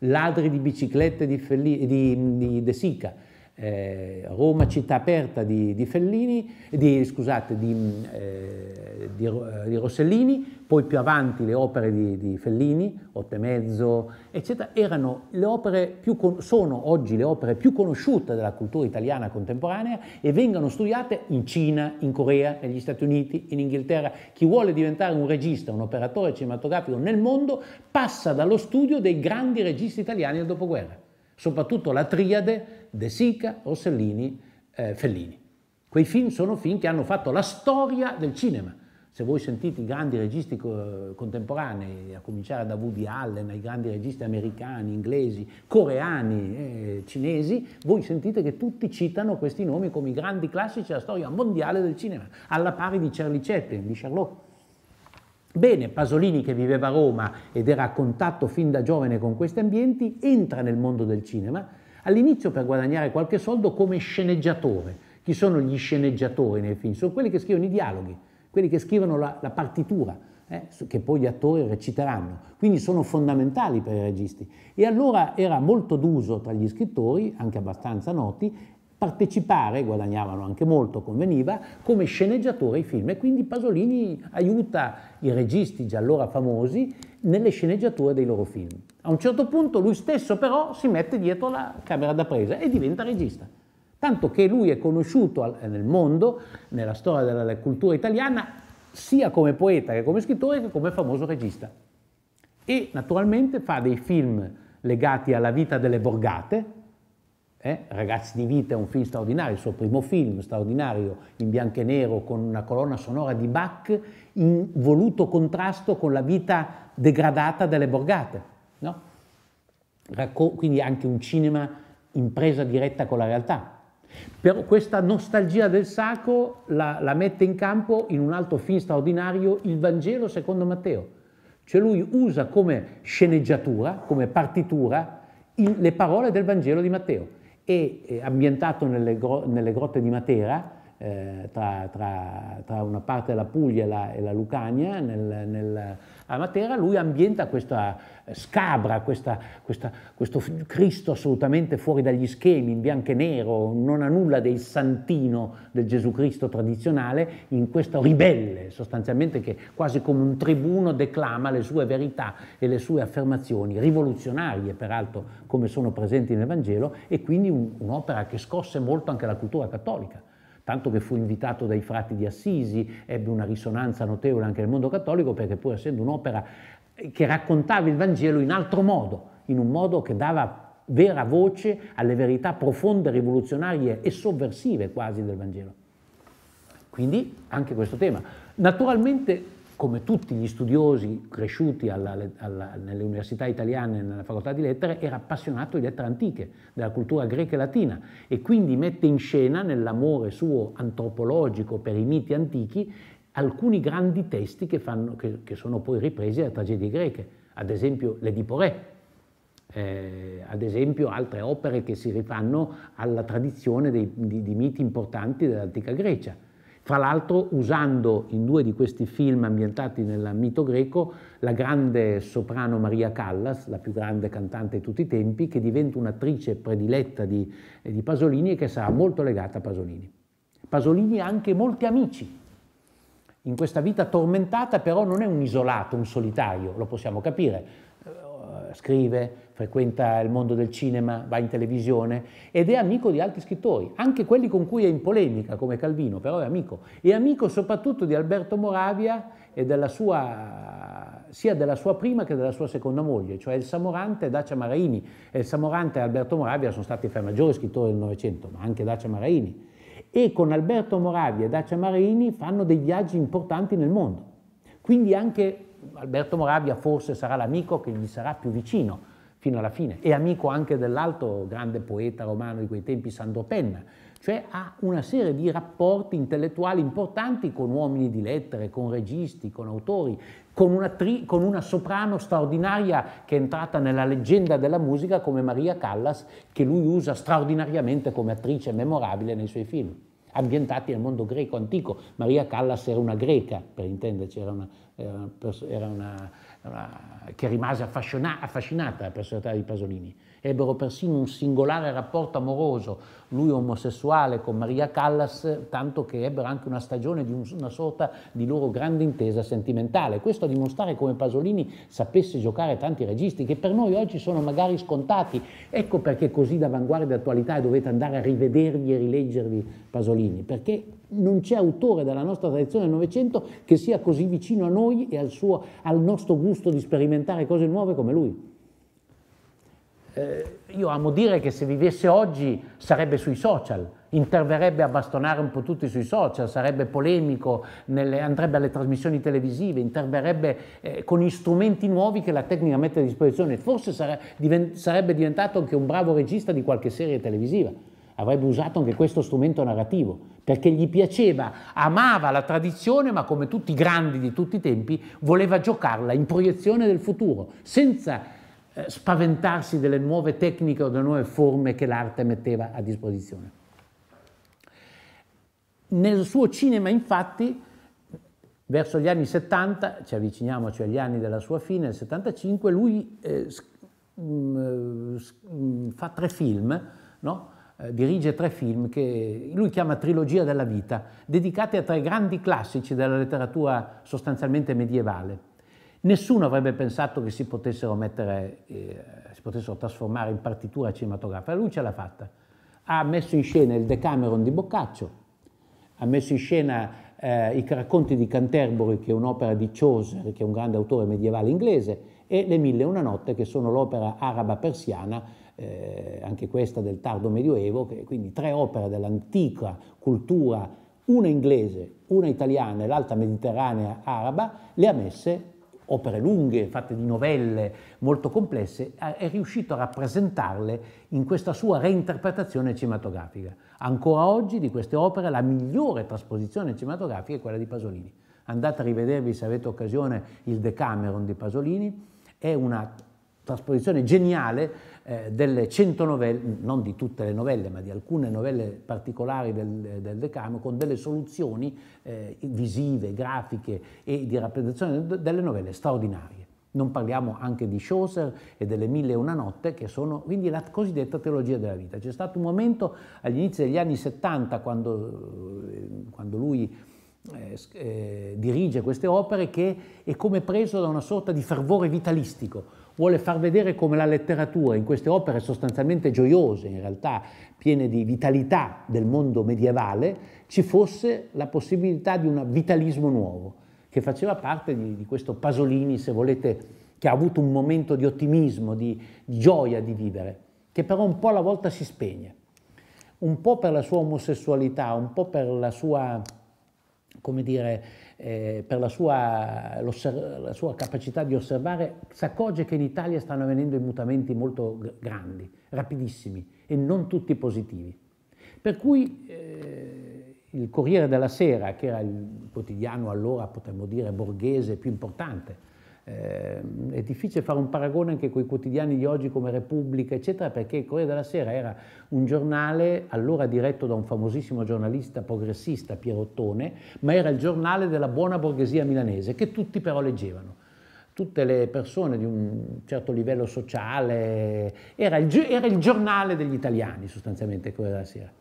Ladri di biciclette di, Felli, di, di De Sica, eh, Roma città aperta di, di Fellini, di, scusate, di, eh, di, eh, Rossellini, poi più avanti le opere di, Fellini, Otto e mezzo, eccetera, erano le opere più con, sono oggi le opere più conosciute della cultura italiana contemporanea e vengono studiate in Cina, in Corea, negli Stati Uniti, in Inghilterra. Chi vuole diventare un regista, un operatore cinematografico nel mondo, passa dallo studio dei grandi registi italiani del dopoguerra soprattutto la triade De Sica, Rossellini, eh, Fellini. Quei film sono film che hanno fatto la storia del cinema. Se voi sentite i grandi registi contemporanei, a cominciare da Woody Allen, ai grandi registi americani, inglesi, coreani, eh, cinesi, voi sentite che tutti citano questi nomi come i grandi classici della storia mondiale del cinema, alla pari di Charlie Chaplin, di Charlotte. Bene, Pasolini che viveva a Roma ed era a contatto fin da giovane con questi ambienti, entra nel mondo del cinema, all'inizio per guadagnare qualche soldo come sceneggiatore. Chi sono gli sceneggiatori nei film? Sono quelli che scrivono i dialoghi, quelli che scrivono la, la partitura, eh, che poi gli attori reciteranno. Quindi sono fondamentali per i registi. E allora era molto d'uso tra gli scrittori, anche abbastanza noti, partecipare, guadagnavano anche molto, conveniva, come sceneggiatore ai film e quindi Pasolini aiuta i registi già allora famosi nelle sceneggiature dei loro film. A un certo punto lui stesso però si mette dietro la camera da presa e diventa regista. Tanto che lui è conosciuto eh, nel mondo, nella storia della cultura italiana, sia come poeta che come scrittore che come famoso regista. E naturalmente fa dei film legati alla vita delle borgate, eh? Ragazzi di vita è un film straordinario, il suo primo film straordinario in bianco e nero con una colonna sonora di Bach in voluto contrasto con la vita degradata delle borgate. No? Racco- quindi anche un cinema in presa diretta con la realtà. Però questa nostalgia del sacro la, la mette in campo in un altro film straordinario, Il Vangelo secondo Matteo. Cioè lui usa come sceneggiatura, come partitura, il, le parole del Vangelo di Matteo e eh, ambientato nelle, gro nelle grotte di Matera, eh, tra, tra, tra, una parte della Puglia e la, e la Lucania, nel, nel, a Matera, lui ambienta questa eh, scabra, questa, questa, questo Cristo assolutamente fuori dagli schemi, in bianco e nero, non ha nulla del santino del Gesù Cristo tradizionale, in questo ribelle sostanzialmente che quasi come un tribuno declama le sue verità e le sue affermazioni, rivoluzionarie peraltro come sono presenti nel Vangelo, e quindi un, un'opera che scosse molto anche la cultura cattolica tanto che fu invitato dai frati di Assisi, ebbe una risonanza notevole anche nel mondo cattolico perché pur essendo un'opera eh, che raccontava il Vangelo in altro modo, in un modo che dava vera voce alle verità profonde, rivoluzionarie e sovversive quasi del Vangelo. Quindi anche questo tema. Naturalmente come tutti gli studiosi cresciuti alla, alla, nelle università italiane e nella facoltà di lettere, era appassionato di lettere antiche, della cultura greca e latina e quindi mette in scena nell'amore suo antropologico per i miti antichi alcuni grandi testi che, fanno, che, che sono poi ripresi dalle tragedie greche, ad esempio l'Edipo Re, eh, ad esempio altre opere che si rifanno alla tradizione dei, di, di miti importanti dell'antica Grecia. Fra l'altro usando in due di questi film ambientati nel mito greco la grande soprano Maria Callas, la più grande cantante di tutti i tempi, che diventa un'attrice prediletta di, di Pasolini e che sarà molto legata a Pasolini. Pasolini ha anche molti amici. In questa vita tormentata però non è un isolato, un solitario, lo possiamo capire. Eh, scrive, frequenta il mondo del cinema, va in televisione ed è amico di altri scrittori, anche quelli con cui è in polemica come Calvino, però è amico. È amico soprattutto di Alberto Moravia e della sua, sia della sua prima che della sua seconda moglie, cioè il Samorante e Dacia Maraini. Elsa Morante e Alberto Moravia sono stati fra i maggiori scrittori del Novecento, ma anche Dacia Maraini. E con Alberto Moravia e Dacia Maraini fanno dei viaggi importanti nel mondo. Quindi anche Alberto Moravia forse sarà l'amico che gli sarà più vicino, fino alla fine. È amico anche dell'altro grande poeta romano di quei tempi, Sandro Penna, cioè ha una serie di rapporti intellettuali importanti con uomini di lettere, con registi, con autori, con una, tri, con una soprano straordinaria che è entrata nella leggenda della musica come Maria Callas, che lui usa straordinariamente come attrice memorabile nei suoi film ambientati nel mondo greco antico. Maria Callas era una greca, per intenderci, era una, era una, era una che rimase affascinata, dalla per personalità di Pasolini. Ebbero persino un singolare rapporto amoroso, lui omosessuale con Maria Callas, tanto che ebbero anche una stagione di un, una sorta di loro grande intesa sentimentale. Questo a dimostrare come Pasolini sapesse giocare tanti registi che per noi oggi sono magari scontati. Ecco perché così d'avanguardia attualità e dovete andare a rivedervi e rileggervi Pasolini, perché non c'è autore della nostra tradizione del Novecento che sia così vicino a noi e al, suo, al nostro gusto di sperimentare cose nuove come lui eh, io amo dire che se vivesse oggi sarebbe sui social, interverrebbe a bastonare un po' tutti sui social, sarebbe polemico, nelle, andrebbe alle trasmissioni televisive, interverrebbe eh, con gli strumenti nuovi che la tecnica mette a disposizione. Forse sare, divent, sarebbe diventato anche un bravo regista di qualche serie televisiva. Avrebbe usato anche questo strumento narrativo, perché gli piaceva, amava la tradizione, ma come tutti i grandi di tutti i tempi, voleva giocarla in proiezione del futuro, senza eh, spaventarsi delle nuove tecniche o delle nuove forme che l'arte metteva a disposizione. Nel suo cinema, infatti, verso gli anni 70, ci avviciniamoci agli anni della sua fine, nel 75, lui eh, mm, eh mm, fa tre film, no? Eh, dirige tre film che lui chiama Trilogia della vita, dedicati a tre grandi classici della letteratura sostanzialmente medievale. Nessuno avrebbe pensato che si potessero, mettere, eh, si potessero trasformare in partitura cinematografica. Lui ce l'ha fatta. Ha messo in scena il Decameron di Boccaccio, ha messo in scena eh, I racconti di Canterbury, che è un'opera di Chaucer, che è un grande autore medievale inglese, e Le Mille e una notte, che sono l'opera araba persiana, eh, anche questa del tardo medioevo, che, quindi tre opere dell'antica cultura, una inglese, una italiana e l'altra mediterranea araba, le ha messe opere lunghe, fatte di novelle molto complesse, eh, è riuscito a rappresentarle in questa sua reinterpretazione cinematografica. Ancora oggi di queste opere la migliore trasposizione cinematografica è quella di Pasolini. Andate a rivedervi se avete occasione il Decameron di Pasolini, è una trasposizione geniale eh, delle 100 novelle, non di tutte le novelle, ma di alcune novelle particolari del, del Decamo, con delle soluzioni eh, visive, grafiche e di rappresentazione delle novelle straordinarie. Non parliamo anche di Chaucer e delle Mille e una notte, che sono quindi la cosiddetta teologia della vita. C'è stato un momento all'inizio degli anni 70, quando, eh, quando lui eh, eh, dirige queste opere, che è come preso da una sorta di fervore vitalistico vuole far vedere come la letteratura in queste opere sostanzialmente gioiose, in realtà piene di vitalità del mondo medievale, ci fosse la possibilità di un vitalismo nuovo, che faceva parte di, di questo Pasolini, se volete, che ha avuto un momento di ottimismo, di, di gioia di vivere, che però un po' alla volta si spegne, un po' per la sua omosessualità, un po' per la sua, come dire, eh, per la sua, la sua, capacità di osservare, si accorge che in Italia stanno avvenendo mutamenti molto grandi, rapidissimi e non tutti positivi. Per cui eh, il Corriere della Sera, che era il quotidiano allora, potremmo dire, borghese più importante, eh, è difficile fare un paragone anche con i quotidiani di oggi come Repubblica, eccetera, perché il Corriere della Sera era un giornale allora diretto da un famosissimo giornalista progressista, Piero Ottone, ma era il giornale della buona borghesia milanese, che tutti però leggevano tutte le persone di un certo livello sociale, era il, era il giornale degli italiani sostanzialmente quella della sera.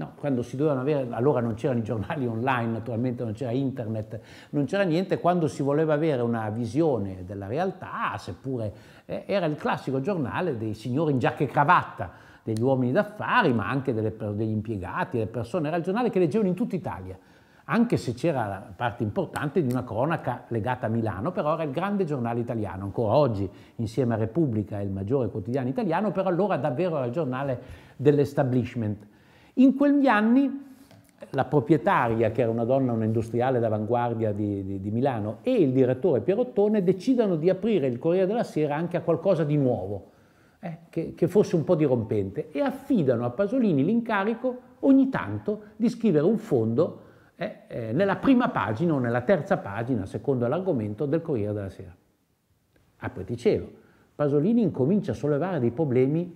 No, quando si dovevano avere, allora non c'erano i giornali online, naturalmente non c'era internet, non c'era niente, quando si voleva avere una visione della realtà, seppure eh, era il classico giornale dei signori in giacca e cravatta, degli uomini d'affari, ma anche delle, degli impiegati, delle persone, era il giornale che leggevano in tutta Italia, anche se c'era la parte importante di una cronaca legata a Milano, però era il grande giornale italiano, ancora oggi insieme a Repubblica è il maggiore quotidiano italiano, però allora davvero era il giornale dell'establishment in quegli anni la proprietaria, che era una donna, un'industriale d'avanguardia di, di, di, Milano, e il direttore Pierottone decidono di aprire il Corriere della Sera anche a qualcosa di nuovo, eh, che, che, fosse un po' dirompente, e affidano a Pasolini l'incarico ogni tanto di scrivere un fondo eh, eh, nella prima pagina o nella terza pagina, secondo l'argomento, del Corriere della Sera. Apriti ah, cielo, Pasolini incomincia a sollevare dei problemi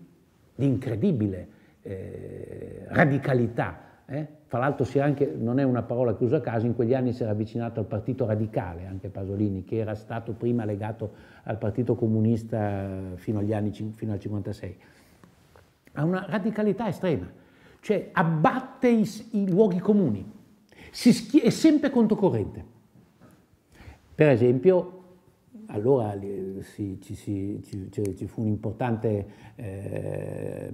di incredibile eh, radicalità. Eh? Fra l'altro non è una parola che uso a caso, in quegli anni si era avvicinato al partito radicale anche Pasolini, che era stato prima legato al partito comunista fino, anni, fino al 56. Ha una radicalità estrema, cioè abbatte i, i luoghi comuni, è sempre controcorrente. Per esempio, allora si, ci, si, ci, cioè, ci, fu un importante eh,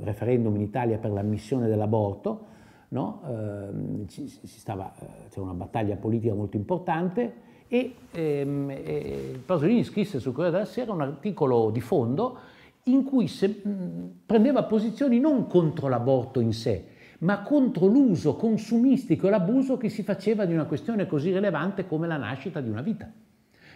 referendum in Italia per l'ammissione dell'aborto, no? Ehm, eh, c'era una battaglia politica molto importante e, ehm, e Pasolini scrisse sul Corriere della Sera un articolo di fondo in cui se, mh, prendeva posizioni non contro l'aborto in sé, ma contro l'uso consumistico e l'abuso che si faceva di una questione così rilevante come la nascita di una vita.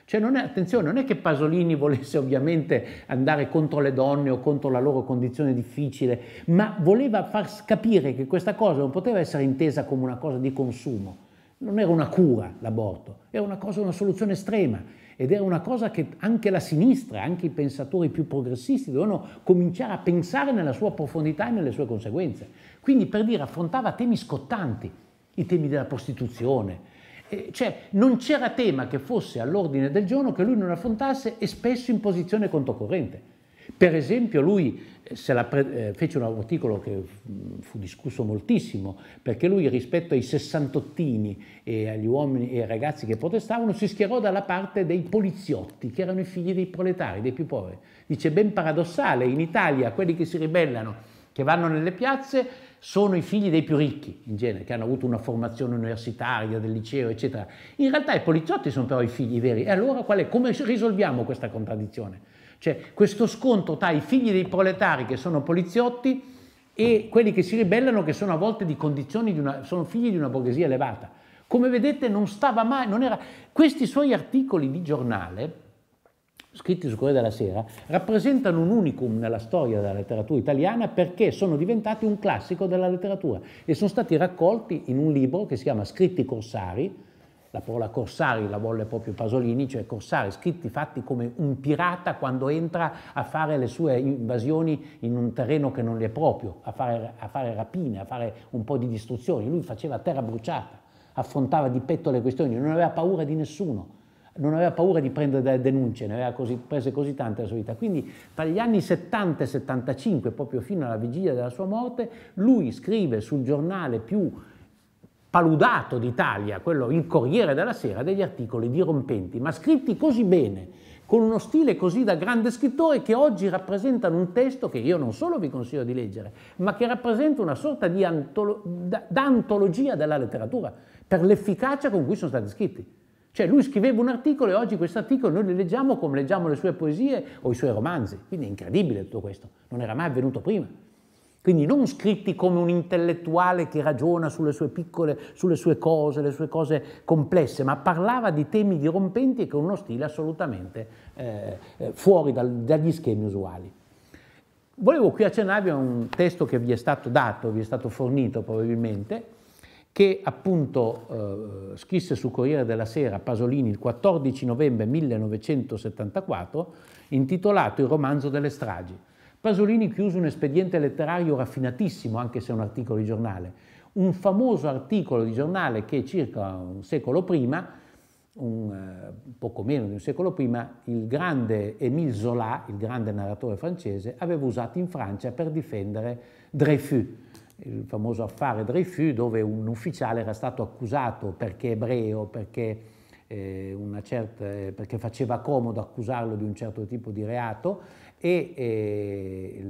Cioè non è, attenzione, non è che Pasolini volesse ovviamente andare contro le donne o contro la loro condizione difficile, ma voleva far capire che questa cosa non poteva essere intesa come una cosa di consumo. Non era una cura l'aborto, era una cosa, una soluzione estrema ed era una cosa che anche la sinistra, anche i pensatori più progressisti dovevano cominciare a pensare nella sua profondità e nelle sue conseguenze. Quindi per dire affrontava temi scottanti, i temi della prostituzione, eh, cioè non c'era tema che fosse all'ordine del giorno che lui non affrontasse e spesso in posizione controcorrente. Per esempio lui eh, pre- eh, fece un articolo che mm, fu discusso moltissimo, perché lui rispetto ai sessantottini e agli uomini e ai ragazzi che protestavano si schierò dalla parte dei poliziotti, che erano i figli dei proletari, dei più poveri. Dice ben paradossale, in Italia quelli che si ribellano, che vanno nelle piazze, sono i figli dei più ricchi in genere, che hanno avuto una formazione universitaria, del liceo, eccetera. In realtà i poliziotti sono però i figli veri. E allora come risolviamo questa contraddizione? Cioè questo scontro tra i figli dei proletari che sono poliziotti e quelli che si ribellano che sono a volte di condizioni di una, sono figli di una borghesia elevata. Come vedete non stava mai, non era... Questi suoi articoli di giornale scritti su Corriere della Sera, rappresentano un unicum nella storia della letteratura italiana perché sono diventati un classico della letteratura e sono stati raccolti in un libro che si chiama Scritti corsari, la parola corsari la volle proprio Pasolini, cioè corsari, scritti fatti come un pirata quando entra a fare le sue invasioni in un terreno che non gli è proprio, a fare, a fare rapine, a fare un po' di distruzioni. Lui faceva terra bruciata, affrontava di petto le questioni, non aveva paura di nessuno non aveva paura di prendere delle denunce, ne aveva così, prese così tante la sua vita. Quindi tra gli anni 70 e 75, proprio fino alla vigilia della sua morte, lui scrive sul giornale più paludato d'Italia, quello Il Corriere della Sera, degli articoli dirompenti, ma scritti così bene, con uno stile così da grande scrittore che oggi rappresentano un testo che io non solo vi consiglio di leggere, ma che rappresenta una sorta di antolo- d'antologia della letteratura per l'efficacia con cui sono stati scritti. Cioè lui scriveva un articolo e oggi questo articolo noi lo leggiamo come leggiamo le sue poesie o i suoi romanzi. Quindi è incredibile tutto questo, non era mai avvenuto prima. Quindi non scritti come un intellettuale che ragiona sulle sue piccole, sulle sue cose, le sue cose complesse, ma parlava di temi dirompenti e con uno stile assolutamente eh, eh fuori dal, dagli schemi usuali. Volevo qui accennarvi a un testo che vi è stato dato, vi è stato fornito probabilmente, che appunto eh, scrisse su Corriere della Sera Pasolini il 14 novembre 1974, intitolato Il romanzo delle stragi. Pasolini chiuse un espediente letterario raffinatissimo, anche se è un articolo di giornale, un famoso articolo di giornale che circa un secolo prima, un, eh, poco meno di un secolo prima, il grande Émile Zola, il grande narratore francese, aveva usato in Francia per difendere Dreyfus, il famoso affare Dreyfus dove un ufficiale era stato accusato perché ebreo, perché, eh, certa, perché faceva comodo accusarlo di un certo tipo di reato e eh,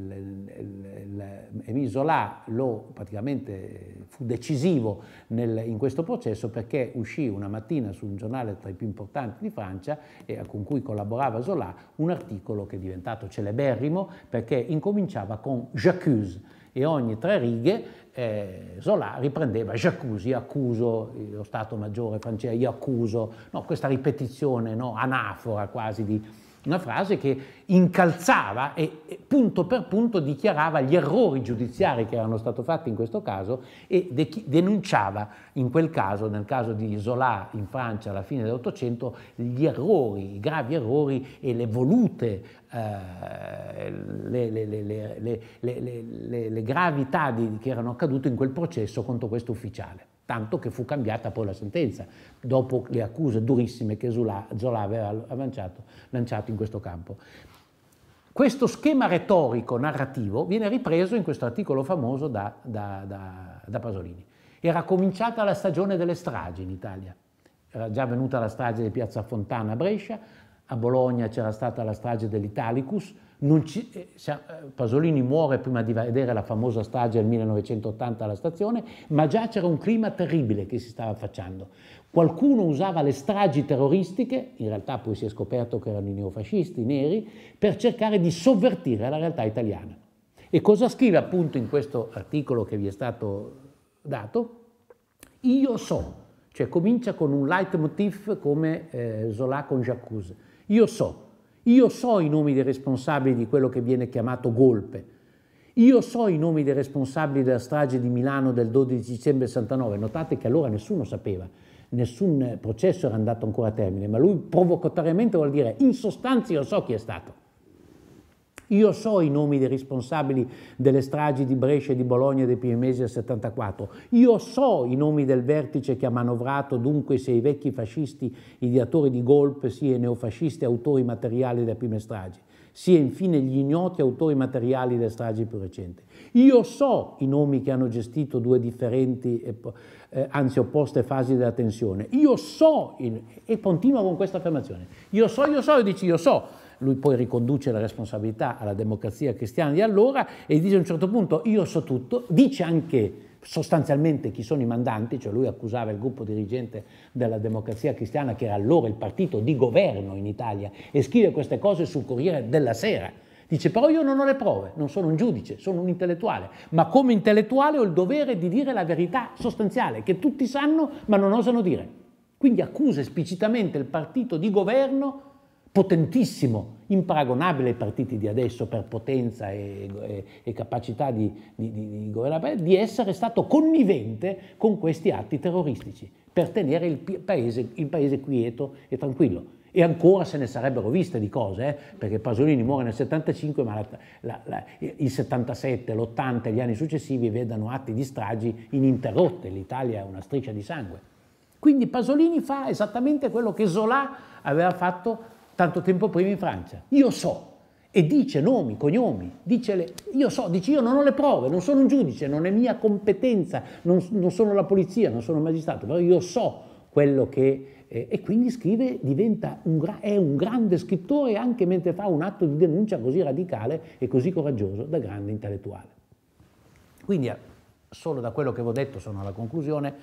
Zola lo praticamente fu decisivo nel, in questo processo perché uscì una mattina su un giornale tra i più importanti di Francia eh, con cui collaborava Zola un articolo che è diventato celeberrimo perché incominciava con J'accuse e ogni tre righe eh, Zola riprendeva J'accuse, io accuso, lo Stato Maggiore francese, io accuso, no, questa ripetizione no, anafora quasi di, una frase che incalzava e, punto per punto dichiarava gli errori giudiziari che erano stati fatti in questo caso e de denunciava in quel caso, nel caso di Zola in Francia alla fine dell'Ottocento, gli errori, i gravi errori e le volute, eh, le, le, le, le, gravità di, che erano accadute in quel processo contro questo ufficiale tanto che fu cambiata poi la sentenza, dopo le accuse durissime che Zola, aveva lanciato, lanciato in questo campo. Questo schema retorico narrativo viene ripreso in questo articolo famoso da, da, da, da, Pasolini. Era cominciata la stagione delle stragi in Italia, era già venuta la strage di Piazza Fontana a Brescia, a Bologna c'era stata la strage dell'Italicus, ci, eh, eh, Pasolini muore prima di vedere la famosa strage del 1980 alla stazione, ma già c'era un clima terribile che si stava facendo. Qualcuno usava le stragi terroristiche, in realtà poi si è scoperto che erano i neofascisti, i neri, per cercare di sovvertire la realtà italiana. E cosa scrive appunto in questo articolo che vi è stato dato? Io so, cioè comincia con un leitmotiv come eh, Zola con Jacques. Io so, io so i nomi dei responsabili di quello che viene chiamato golpe. Io so i nomi dei responsabili della strage di Milano del 12 dicembre 69. Notate che allora nessuno sapeva, nessun processo era andato ancora a termine, ma lui provocatoriamente vuol dire in sostanza io so chi è stato. Io so i nomi dei responsabili delle stragi di Brescia e di Bologna dei primi mesi del 74. Io so i nomi del vertice che ha manovrato dunque se i vecchi fascisti, ideatori di golpe, sia i neofascisti autori materiali delle prime stragi sia infine gli ignoti autori materiali delle stragi più recenti. Io so i nomi che hanno gestito due differenti, eh, eh anzi opposte fasi della tensione. Io so, il, e continuo con questa affermazione, io so, io so, io dici io so, lui poi riconduce la responsabilità alla democrazia cristiana di allora e dice a un certo punto io so tutto, dice anche sostanzialmente chi sono i mandanti, cioè lui accusava il gruppo dirigente della democrazia cristiana che era allora il partito di governo in Italia e scrive queste cose sul Corriere della Sera. Dice però io non ho le prove, non sono un giudice, sono un intellettuale, ma come intellettuale ho il dovere di dire la verità sostanziale che tutti sanno ma non osano dire. Quindi accusa esplicitamente il partito di governo potentissimo, imparagonabile ai partiti di adesso per potenza e, e, e capacità di, di, di, governare, di essere stato connivente con questi atti terroristici per tenere il paese, il paese quieto e tranquillo. E ancora se ne sarebbero viste di cose, eh? perché Pasolini muore nel 75, ma la, la, la, il 77, l'80 e gli anni successivi vedano atti di stragi ininterrotte, l'Italia è una striscia di sangue. Quindi Pasolini fa esattamente quello che Zola aveva fatto tanto tempo prima in Francia. Io so. E dice nomi, cognomi, dice le, io so, dice io non ho le prove, non sono un giudice, non è mia competenza, non, non sono la polizia, non sono un magistrato, però io so quello che... Eh, e quindi scrive, diventa un, è un grande scrittore anche mentre fa un atto di denuncia così radicale e così coraggioso da grande intellettuale. Quindi eh, solo da quello che vi ho detto sono alla conclusione,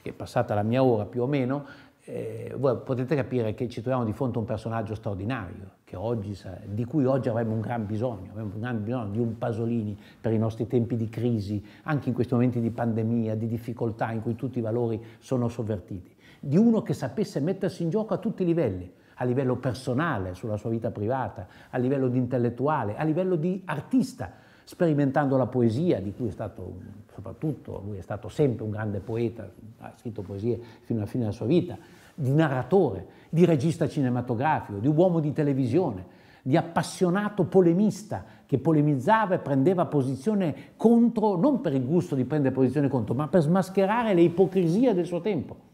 che è passata la mia ora più o meno, eh, voi potete capire che ci troviamo di fronte a un personaggio straordinario, oggi, di cui oggi avremmo un gran bisogno, avremmo un gran bisogno di un Pasolini per i nostri tempi di crisi, anche in questi momenti di pandemia, di difficoltà in cui tutti i valori sono sovvertiti, di uno che sapesse mettersi in gioco a tutti i livelli, a livello personale, sulla sua vita privata, a livello di intellettuale, a livello di artista, sperimentando la poesia, di cui è stato soprattutto, lui è stato sempre un grande poeta, ha scritto poesie fino alla fine della sua vita, di narratore, di regista cinematografico, di uomo di televisione, di appassionato polemista che polemizzava e prendeva posizione contro, non per il gusto di prendere posizione contro, ma per smascherare le ipocrisie del suo tempo.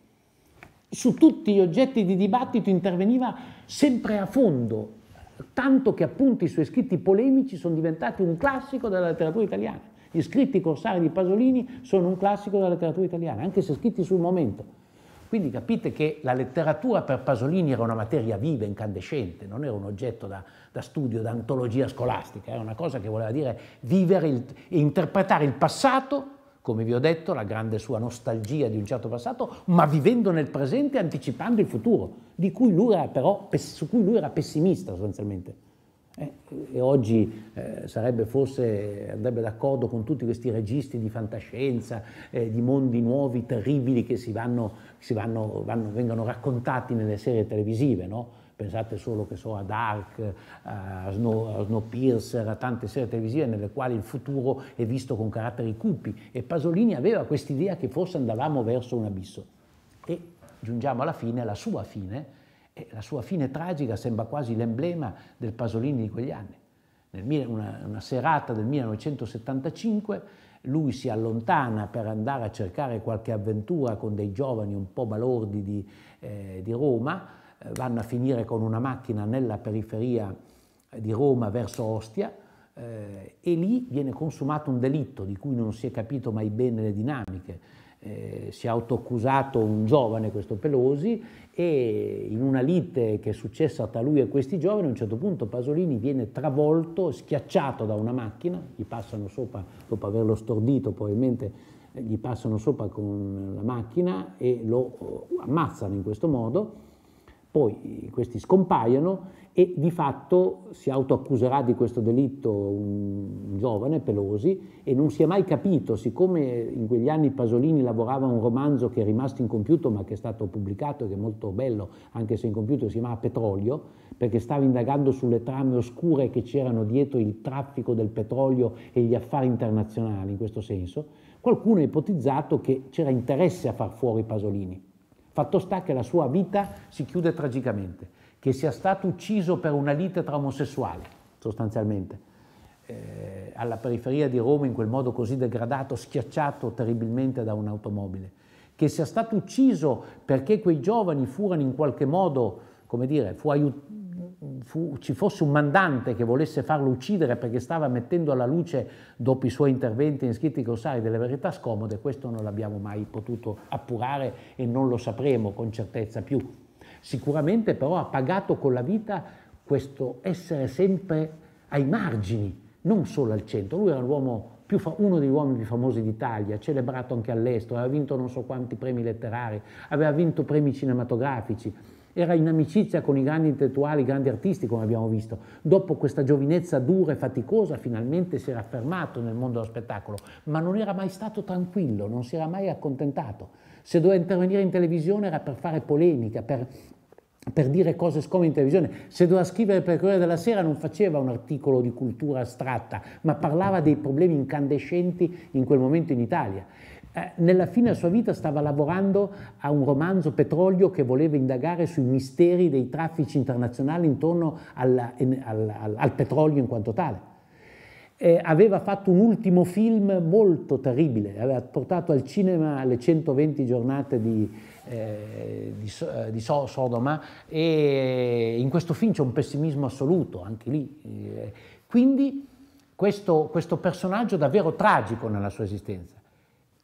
Su tutti gli oggetti di dibattito interveniva sempre a fondo tanto che appunto i suoi scritti polemici sono diventati un classico della letteratura italiana. Gli scritti corsari di Pasolini sono un classico della letteratura italiana, anche se scritti sul momento. Quindi capite che la letteratura per Pasolini era una materia viva, incandescente, non era un oggetto da, da studio, da antologia scolastica, era una cosa che voleva dire vivere e interpretare il passato come vi ho detto, la grande sua nostalgia di un certo passato, ma vivendo nel presente e anticipando il futuro, cui però, su cui lui era pessimista sostanzialmente. Eh? e oggi eh, sarebbe forse, andrebbe d'accordo con tutti questi registi di fantascienza, eh, di mondi nuovi, terribili che si vanno, si vanno, vanno vengono raccontati nelle serie televisive, no? Pensate solo che so, a Dark, eh, a, Snow, a Snowpiercer, a tante serie televisive nelle quali il futuro è visto con caratteri cupi e Pasolini aveva quest'idea che forse andavamo verso un abisso. E giungiamo alla fine, alla sua fine, e la sua fine tragica sembra quasi l'emblema del Pasolini di quegli anni. Nel, una, una serata del 1975 lui si allontana per andare a cercare qualche avventura con dei giovani un po' balordi di, eh, di Roma, eh, vanno a finire con una macchina nella periferia eh, di Roma verso Ostia eh, e lì viene consumato un delitto di cui non si è capito mai bene le dinamiche. Eh, si è autoaccusato un giovane, questo Pelosi, e in una lite che è successa tra lui e questi giovani, a un certo punto Pasolini viene travolto, schiacciato da una macchina, gli passano sopra, dopo averlo stordito probabilmente, eh, gli passano sopra con la macchina e lo ammazzano in questo modo poi eh, questi scompaiono e di fatto si autoaccuserà di questo delitto un giovane, Pelosi, e non si è mai capito, siccome in quegli anni Pasolini lavorava a un romanzo che è rimasto incompiuto ma che è stato pubblicato e che è molto bello, anche se incompiuto, si chiamava Petrolio, perché stava indagando sulle trame oscure che c'erano dietro il traffico del petrolio e gli affari internazionali in questo senso, qualcuno ha ipotizzato che c'era interesse a far fuori Pasolini Fatto sta che la sua vita si chiude tragicamente, che sia stato ucciso per una lite tra omosessuali, sostanzialmente, eh, alla periferia di Roma in quel modo così degradato, schiacciato terribilmente da un'automobile, che sia stato ucciso perché quei giovani furono in qualche modo, come dire, fu aiutato fu, ci fosse un mandante che volesse farlo uccidere perché stava mettendo alla luce, dopo i suoi interventi in scritti corsari, delle verità scomode, questo non l'abbiamo mai potuto appurare e non lo sapremo con certezza più. Sicuramente però ha pagato con la vita questo essere sempre ai margini, non solo al centro. Lui era l'uomo uno degli uomini più famosi d'Italia, celebrato anche all'estero, aveva vinto non so quanti premi letterari, aveva vinto premi cinematografici, era in amicizia con i grandi intellettuali, i grandi artisti, come abbiamo visto. Dopo questa giovinezza dura e faticosa, finalmente si era affermato nel mondo dello spettacolo, ma non era mai stato tranquillo, non si era mai accontentato. Se doveva intervenire in televisione era per fare polemica, per per dire cose scome in televisione. Se doveva scrivere per il Corriere della Sera non faceva un articolo di cultura astratta, ma parlava dei problemi incandescenti in quel momento in Italia. Eh, nella fine della sua vita stava lavorando a un romanzo Petrolio che voleva indagare sui misteri dei traffici internazionali intorno alla, al, al, al, petrolio in quanto tale. Eh, aveva fatto un ultimo film molto terribile, aveva portato al cinema le 120 giornate di, eh, di, eh, di so, Sodoma e in questo film c'è un pessimismo assoluto, anche lì. Eh, quindi questo, questo personaggio davvero tragico nella sua esistenza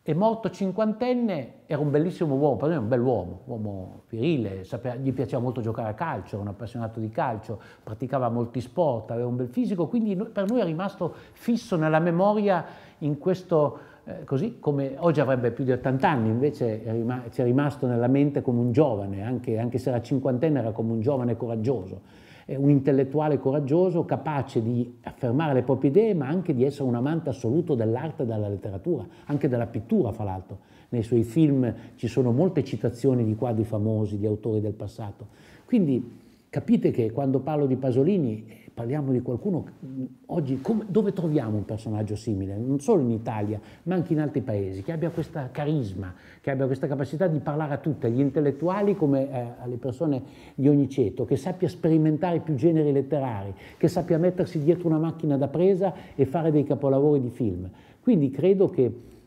è morto cinquantenne, era un bellissimo uomo, per noi è un bell'uomo, uomo virile, sapeva, gli piaceva molto giocare a calcio, era un appassionato di calcio, praticava molti sport, aveva un bel fisico, quindi per noi è rimasto fisso nella memoria in questo, eh, così come oggi avrebbe più di 80 anni, invece ci è rimasto nella mente come un giovane, anche, anche se era cinquantenne era come un giovane coraggioso. Eh, un intellettuale coraggioso, capace di affermare le proprie idee, ma anche di essere un amante assoluto dell'arte e della letteratura, anche della pittura, fra l'altro. Nei suoi film ci sono molte citazioni di quadri famosi, di autori del passato. Quindi capite che quando parlo di Pasolini parliamo di qualcuno mm, oggi, come, dove troviamo un personaggio simile? Non solo in Italia, ma anche in altri paesi, che abbia questa carisma, che abbia questa capacità di parlare a tutti, agli intellettuali come eh, alle persone di ogni ceto, che sappia sperimentare più generi letterari, che sappia mettersi dietro una macchina da presa e fare dei capolavori di film. Quindi credo che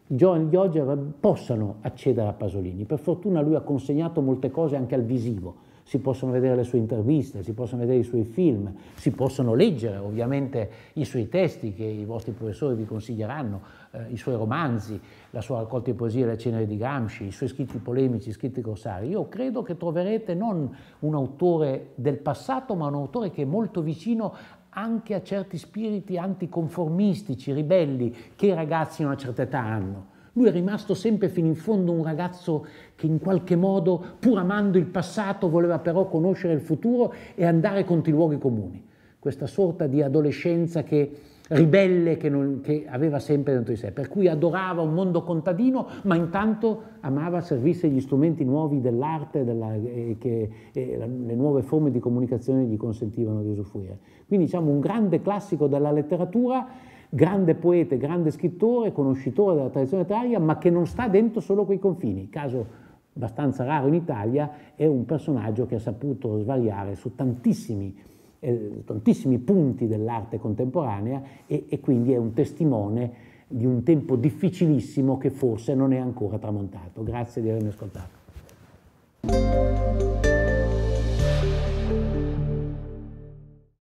i giovani di oggi possano accedere a Pasolini. Per fortuna lui ha consegnato molte cose anche al visivo si possono vedere le sue interviste, si possono vedere i suoi film, si possono leggere ovviamente i suoi testi che i vostri professori vi consiglieranno, eh, i suoi romanzi, la sua raccolta di poesie La cenere di Gramsci, i suoi scritti polemici, scritti corsari. Io credo che troverete non un autore del passato, ma un autore che è molto vicino anche a certi spiriti anticonformistici, ribelli, che i ragazzi a una certa età hanno. Lui è rimasto sempre fino in fondo un ragazzo che in qualche modo, pur amando il passato, voleva però conoscere il futuro e andare contro i luoghi comuni. Questa sorta di adolescenza che, ribelle che, non, che, aveva sempre dentro di sé, per cui adorava un mondo contadino, ma intanto amava servirsi gli strumenti nuovi dell'arte e eh, eh, le nuove forme di comunicazione gli consentivano di usufruire. Quindi diciamo un grande classico della letteratura grande poeta, grande scrittore, conoscitore della tradizione italiana, ma che non sta dentro solo quei confini. Caso abbastanza raro in Italia, è un personaggio che ha saputo svariare su tantissimi, eh, tantissimi punti dell'arte contemporanea e, e quindi è un testimone di un tempo difficilissimo che forse non è ancora tramontato. Grazie di avermi ascoltato.